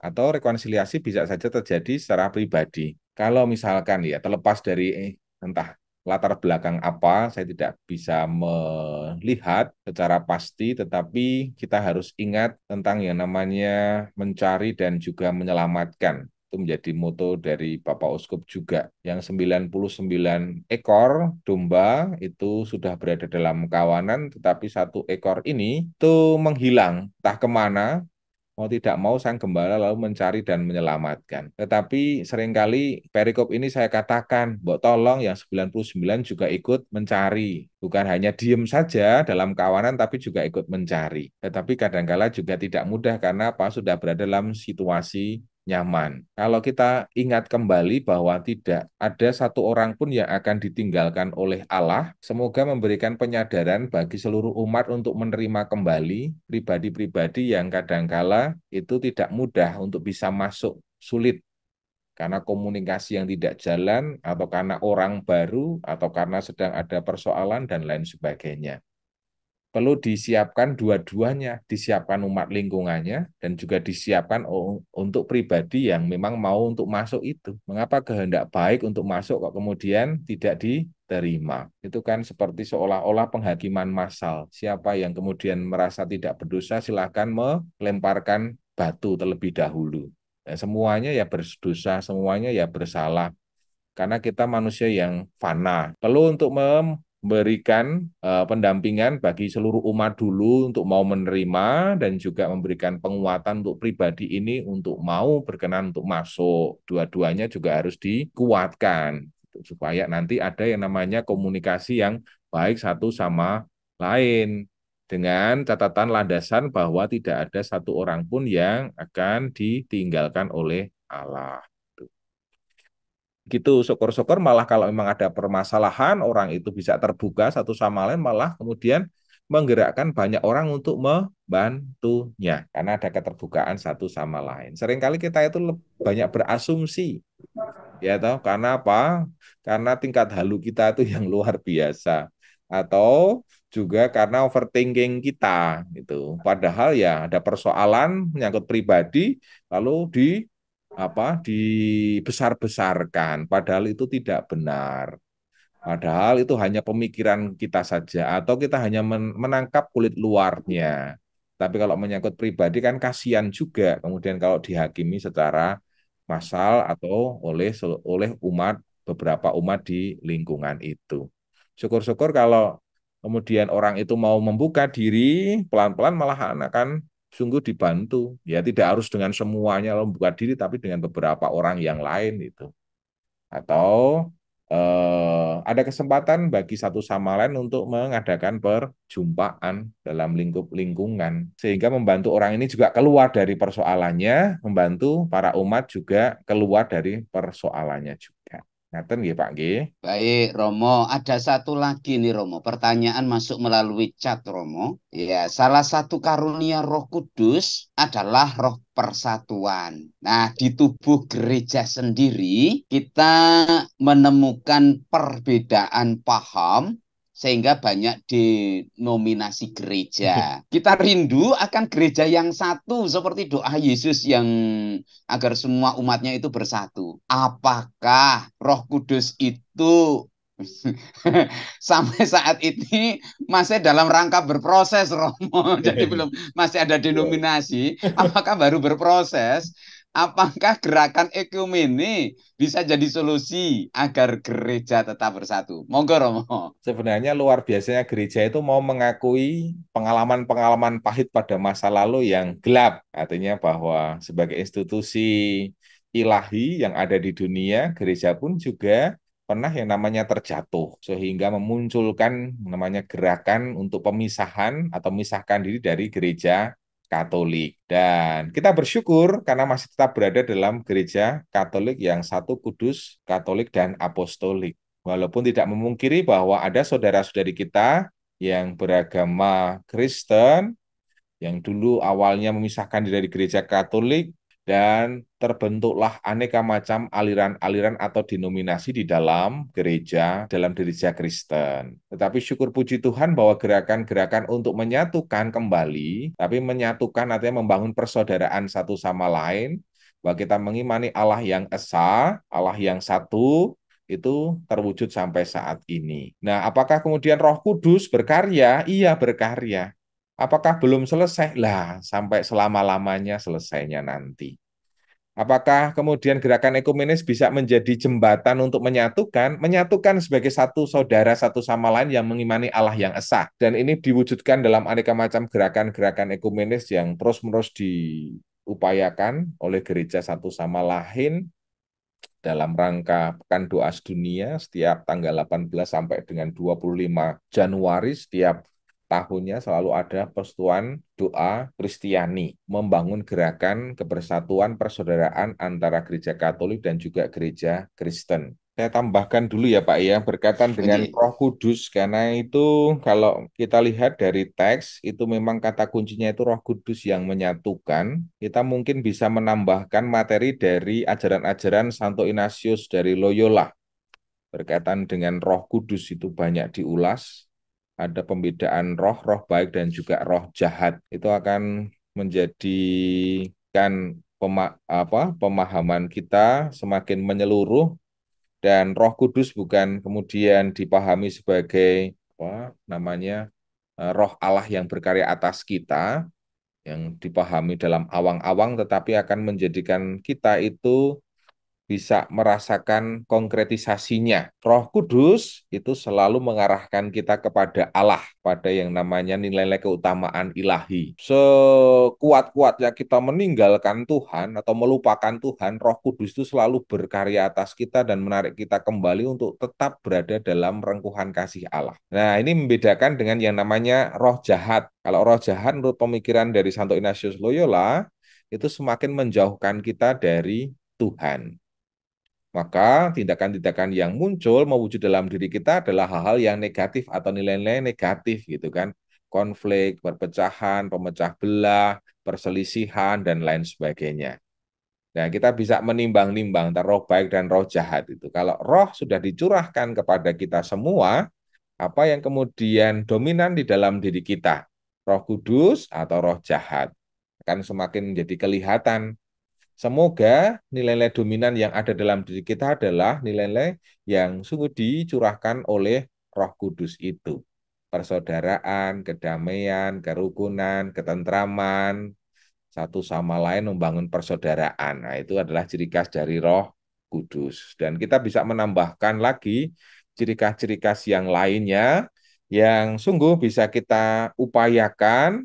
Atau rekonsiliasi bisa saja terjadi secara pribadi. Kalau misalkan ya terlepas dari eh, entah latar belakang apa, saya tidak bisa melihat secara pasti, tetapi kita harus ingat tentang yang namanya mencari dan juga menyelamatkan itu menjadi moto dari Bapak Uskup juga. Yang 99 ekor domba itu sudah berada dalam kawanan, tetapi satu ekor ini itu menghilang, entah kemana, mau tidak mau sang gembala lalu mencari dan menyelamatkan. Tetapi seringkali perikop ini saya katakan, Mbok tolong yang 99 juga ikut mencari. Bukan hanya diem saja dalam kawanan tapi juga ikut mencari. Tetapi kadangkala juga tidak mudah karena apa sudah berada dalam situasi nyaman. Kalau kita ingat kembali bahwa tidak ada satu orang pun yang akan ditinggalkan oleh Allah, semoga memberikan penyadaran bagi seluruh umat untuk menerima kembali pribadi-pribadi yang kadangkala itu tidak mudah untuk bisa masuk, sulit karena komunikasi yang tidak jalan, atau karena orang baru, atau karena sedang ada persoalan, dan lain sebagainya perlu disiapkan dua-duanya, disiapkan umat lingkungannya dan juga disiapkan untuk pribadi yang memang mau untuk masuk itu. Mengapa kehendak baik untuk masuk kok kemudian tidak diterima? Itu kan seperti seolah-olah penghakiman massal. Siapa yang kemudian merasa tidak berdosa silakan melemparkan batu terlebih dahulu. Dan ya, semuanya ya berdosa, semuanya ya bersalah. Karena kita manusia yang fana, perlu untuk mem memberikan uh, pendampingan bagi seluruh umat dulu untuk mau menerima dan juga memberikan penguatan untuk pribadi ini untuk mau berkenan untuk masuk. Dua-duanya juga harus dikuatkan gitu, supaya nanti ada yang namanya komunikasi yang baik satu sama lain dengan catatan landasan bahwa tidak ada satu orang pun yang akan ditinggalkan oleh Allah gitu syukur-syukur malah kalau memang ada permasalahan orang itu bisa terbuka satu sama lain malah kemudian menggerakkan banyak orang untuk membantunya karena ada keterbukaan satu sama lain. Seringkali kita itu banyak berasumsi. Ya toh, karena apa? Karena tingkat halu kita itu yang luar biasa atau juga karena overthinking kita gitu. Padahal ya ada persoalan menyangkut pribadi lalu di apa dibesar-besarkan padahal itu tidak benar. Padahal itu hanya pemikiran kita saja atau kita hanya menangkap kulit luarnya. Tapi kalau menyangkut pribadi kan kasihan juga kemudian kalau dihakimi secara massal atau oleh oleh umat beberapa umat di lingkungan itu. Syukur-syukur kalau kemudian orang itu mau membuka diri pelan-pelan malah akan sungguh dibantu. Ya tidak harus dengan semuanya lo buka diri, tapi dengan beberapa orang yang lain itu. Atau eh, ada kesempatan bagi satu sama lain untuk mengadakan perjumpaan dalam lingkup lingkungan. Sehingga membantu orang ini juga keluar dari persoalannya, membantu para umat juga keluar dari persoalannya juga. Ngaten nggih Pak nggih. Baik Romo, ada satu lagi nih Romo, pertanyaan masuk melalui chat Romo. Ya, salah satu karunia Roh Kudus adalah roh persatuan. Nah, di tubuh gereja sendiri kita menemukan perbedaan paham sehingga banyak denominasi gereja. Kita rindu akan gereja yang satu seperti doa Yesus yang agar semua umatnya itu bersatu. Apakah Roh Kudus itu sampai saat ini masih dalam rangka berproses Romo jadi iya, iya. belum masih ada denominasi iya. apakah baru berproses Apakah gerakan ekumene bisa jadi solusi agar gereja tetap bersatu? Monggo Romo. Sebenarnya luar biasanya gereja itu mau mengakui pengalaman-pengalaman pahit pada masa lalu yang gelap. Artinya bahwa sebagai institusi ilahi yang ada di dunia, gereja pun juga pernah yang namanya terjatuh sehingga memunculkan namanya gerakan untuk pemisahan atau misahkan diri dari gereja Katolik. Dan kita bersyukur karena masih tetap berada dalam gereja Katolik yang satu kudus, Katolik, dan Apostolik. Walaupun tidak memungkiri bahwa ada saudara-saudari kita yang beragama Kristen, yang dulu awalnya memisahkan diri dari gereja Katolik, dan terbentuklah aneka macam aliran-aliran atau denominasi di dalam gereja, dalam gereja Kristen. Tetapi syukur puji Tuhan bahwa gerakan-gerakan untuk menyatukan kembali, tapi menyatukan artinya membangun persaudaraan satu sama lain, bahwa kita mengimani Allah yang esa, Allah yang satu, itu terwujud sampai saat ini. Nah, apakah kemudian Roh Kudus berkarya? Iya, berkarya. Apakah belum selesai? Lah, sampai selama-lamanya selesainya nanti. Apakah kemudian gerakan ekumenis bisa menjadi jembatan untuk menyatukan? Menyatukan sebagai satu saudara satu sama lain yang mengimani Allah yang esa. Dan ini diwujudkan dalam aneka macam gerakan-gerakan ekumenis yang terus-menerus diupayakan oleh gereja satu sama lain dalam rangka Pekan Doa Sedunia setiap tanggal 18 sampai dengan 25 Januari setiap tahunnya selalu ada persetuan doa Kristiani, membangun gerakan kebersatuan persaudaraan antara gereja Katolik dan juga gereja Kristen. Saya tambahkan dulu ya Pak ya, berkaitan dengan Jadi, roh kudus, karena itu kalau kita lihat dari teks, itu memang kata kuncinya itu roh kudus yang menyatukan. Kita mungkin bisa menambahkan materi dari ajaran-ajaran Santo Inasius dari Loyola. Berkaitan dengan roh kudus itu banyak diulas, ada pembedaan roh, roh baik dan juga roh jahat. Itu akan menjadikan pema apa, pemahaman kita semakin menyeluruh dan Roh Kudus bukan kemudian dipahami sebagai apa namanya eh, Roh Allah yang berkarya atas kita yang dipahami dalam awang-awang tetapi akan menjadikan kita itu bisa merasakan konkretisasinya. Roh Kudus itu selalu mengarahkan kita kepada Allah, pada yang namanya nilai-nilai keutamaan ilahi. Sekuat-kuatnya kita meninggalkan Tuhan atau melupakan Tuhan, Roh Kudus itu selalu berkarya atas kita dan menarik kita kembali untuk tetap berada dalam rengkuhan kasih Allah. Nah, ini membedakan dengan yang namanya roh jahat. Kalau roh jahat menurut pemikiran dari Santo Ignatius Loyola, itu semakin menjauhkan kita dari Tuhan. Maka tindakan-tindakan yang muncul mewujud dalam diri kita adalah hal-hal yang negatif atau nilai-nilai negatif gitu kan. Konflik, perpecahan, pemecah belah, perselisihan, dan lain sebagainya. Nah, kita bisa menimbang-nimbang antara roh baik dan roh jahat itu. Kalau roh sudah dicurahkan kepada kita semua, apa yang kemudian dominan di dalam diri kita? Roh kudus atau roh jahat? Akan semakin menjadi kelihatan Semoga nilai-nilai dominan yang ada dalam diri kita adalah nilai-nilai yang sungguh dicurahkan oleh Roh Kudus itu. Persaudaraan, kedamaian, kerukunan, ketentraman, satu sama lain membangun persaudaraan. Nah, itu adalah ciri khas dari Roh Kudus. Dan kita bisa menambahkan lagi ciri khas-ciri khas yang lainnya yang sungguh bisa kita upayakan,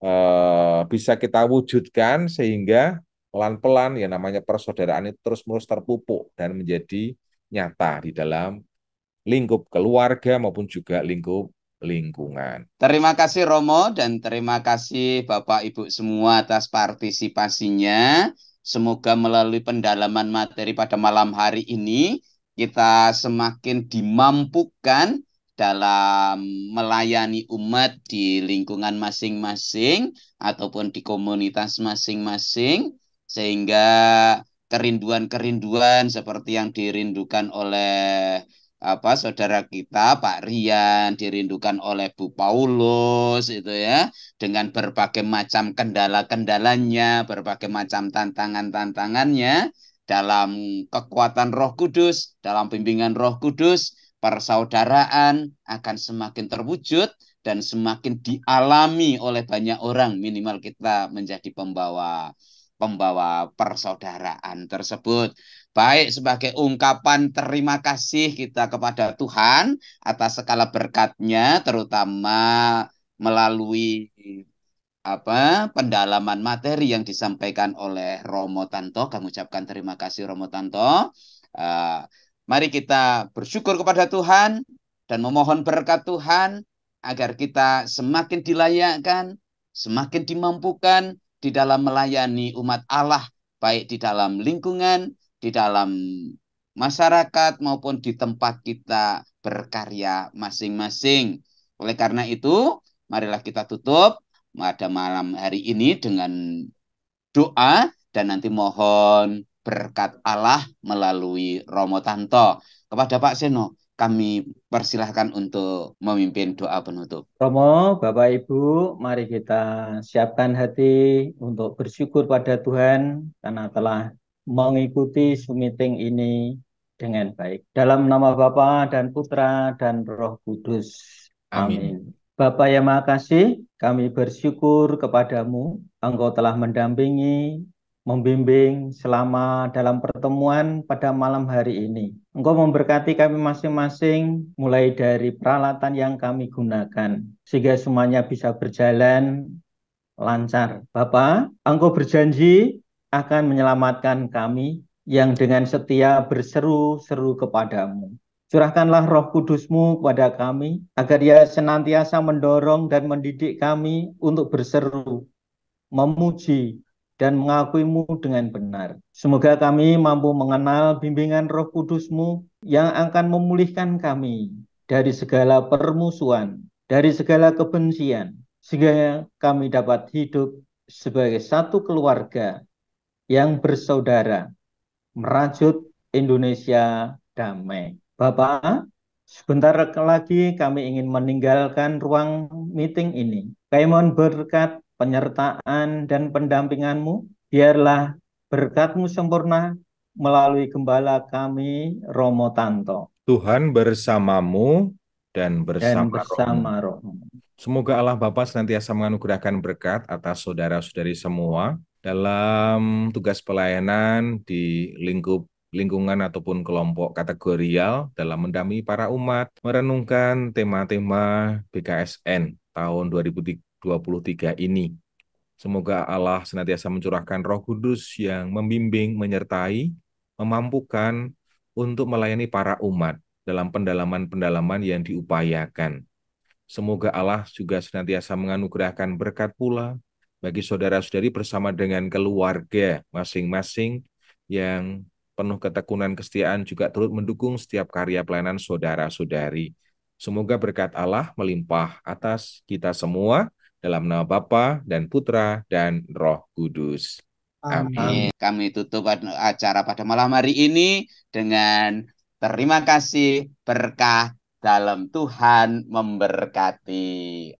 eh, bisa kita wujudkan sehingga pelan-pelan ya namanya persaudaraan itu terus-menerus terpupuk dan menjadi nyata di dalam lingkup keluarga maupun juga lingkup lingkungan. Terima kasih Romo dan terima kasih Bapak Ibu semua atas partisipasinya. Semoga melalui pendalaman materi pada malam hari ini kita semakin dimampukan dalam melayani umat di lingkungan masing-masing ataupun di komunitas masing-masing sehingga kerinduan-kerinduan seperti yang dirindukan oleh apa saudara kita Pak Rian dirindukan oleh Bu Paulus itu ya dengan berbagai macam kendala-kendalanya, berbagai macam tantangan-tantangannya dalam kekuatan Roh Kudus, dalam bimbingan Roh Kudus, persaudaraan akan semakin terwujud dan semakin dialami oleh banyak orang minimal kita menjadi pembawa pembawa persaudaraan tersebut. Baik sebagai ungkapan terima kasih kita kepada Tuhan atas segala berkatnya, terutama melalui apa pendalaman materi yang disampaikan oleh Romo Tanto. Kami ucapkan terima kasih Romo Tanto. Uh, mari kita bersyukur kepada Tuhan dan memohon berkat Tuhan agar kita semakin dilayakkan, semakin dimampukan, di dalam melayani umat Allah baik di dalam lingkungan, di dalam masyarakat maupun di tempat kita berkarya masing-masing. Oleh karena itu, marilah kita tutup pada malam hari ini dengan doa dan nanti mohon berkat Allah melalui Romo Tanto. Kepada Pak Seno, kami persilahkan untuk memimpin doa penutup. Romo, Bapak Ibu, mari kita siapkan hati untuk bersyukur pada Tuhan karena telah mengikuti sumiting ini dengan baik. Dalam nama Bapa dan Putra dan Roh Kudus. Amin. Amin. Bapa yang Maha Kasih, kami bersyukur kepadamu. Engkau telah mendampingi, membimbing selama dalam pertemuan pada malam hari ini. Engkau memberkati kami masing-masing mulai dari peralatan yang kami gunakan sehingga semuanya bisa berjalan lancar. Bapa, Engkau berjanji akan menyelamatkan kami yang dengan setia berseru-seru kepadamu. Curahkanlah roh kudusmu kepada kami, agar ia senantiasa mendorong dan mendidik kami untuk berseru, memuji, dan mengakuimu dengan benar. Semoga kami mampu mengenal bimbingan roh kudusmu yang akan memulihkan kami dari segala permusuhan, dari segala kebencian, sehingga kami dapat hidup sebagai satu keluarga yang bersaudara, merajut Indonesia damai. Bapak, sebentar lagi kami ingin meninggalkan ruang meeting ini. Kami mohon berkat penyertaan dan pendampinganmu, biarlah berkatmu sempurna melalui gembala kami, Romo Tanto. Tuhan bersamamu dan bersama, dan bersama rohmu. rohmu. Semoga Allah Bapa senantiasa menganugerahkan berkat atas saudara-saudari semua dalam tugas pelayanan di lingkup lingkungan ataupun kelompok kategorial dalam mendampingi para umat merenungkan tema-tema BKSN tahun 2023 ini. Semoga Allah senantiasa mencurahkan roh kudus yang membimbing, menyertai, memampukan untuk melayani para umat dalam pendalaman-pendalaman yang diupayakan. Semoga Allah juga senantiasa menganugerahkan berkat pula bagi saudara-saudari bersama dengan keluarga masing-masing yang penuh ketekunan kesetiaan juga turut mendukung setiap karya pelayanan saudara-saudari. Semoga berkat Allah melimpah atas kita semua dalam nama Bapa dan Putra dan Roh Kudus. Amin. Kami tutup acara pada malam hari ini dengan terima kasih berkah dalam Tuhan memberkati.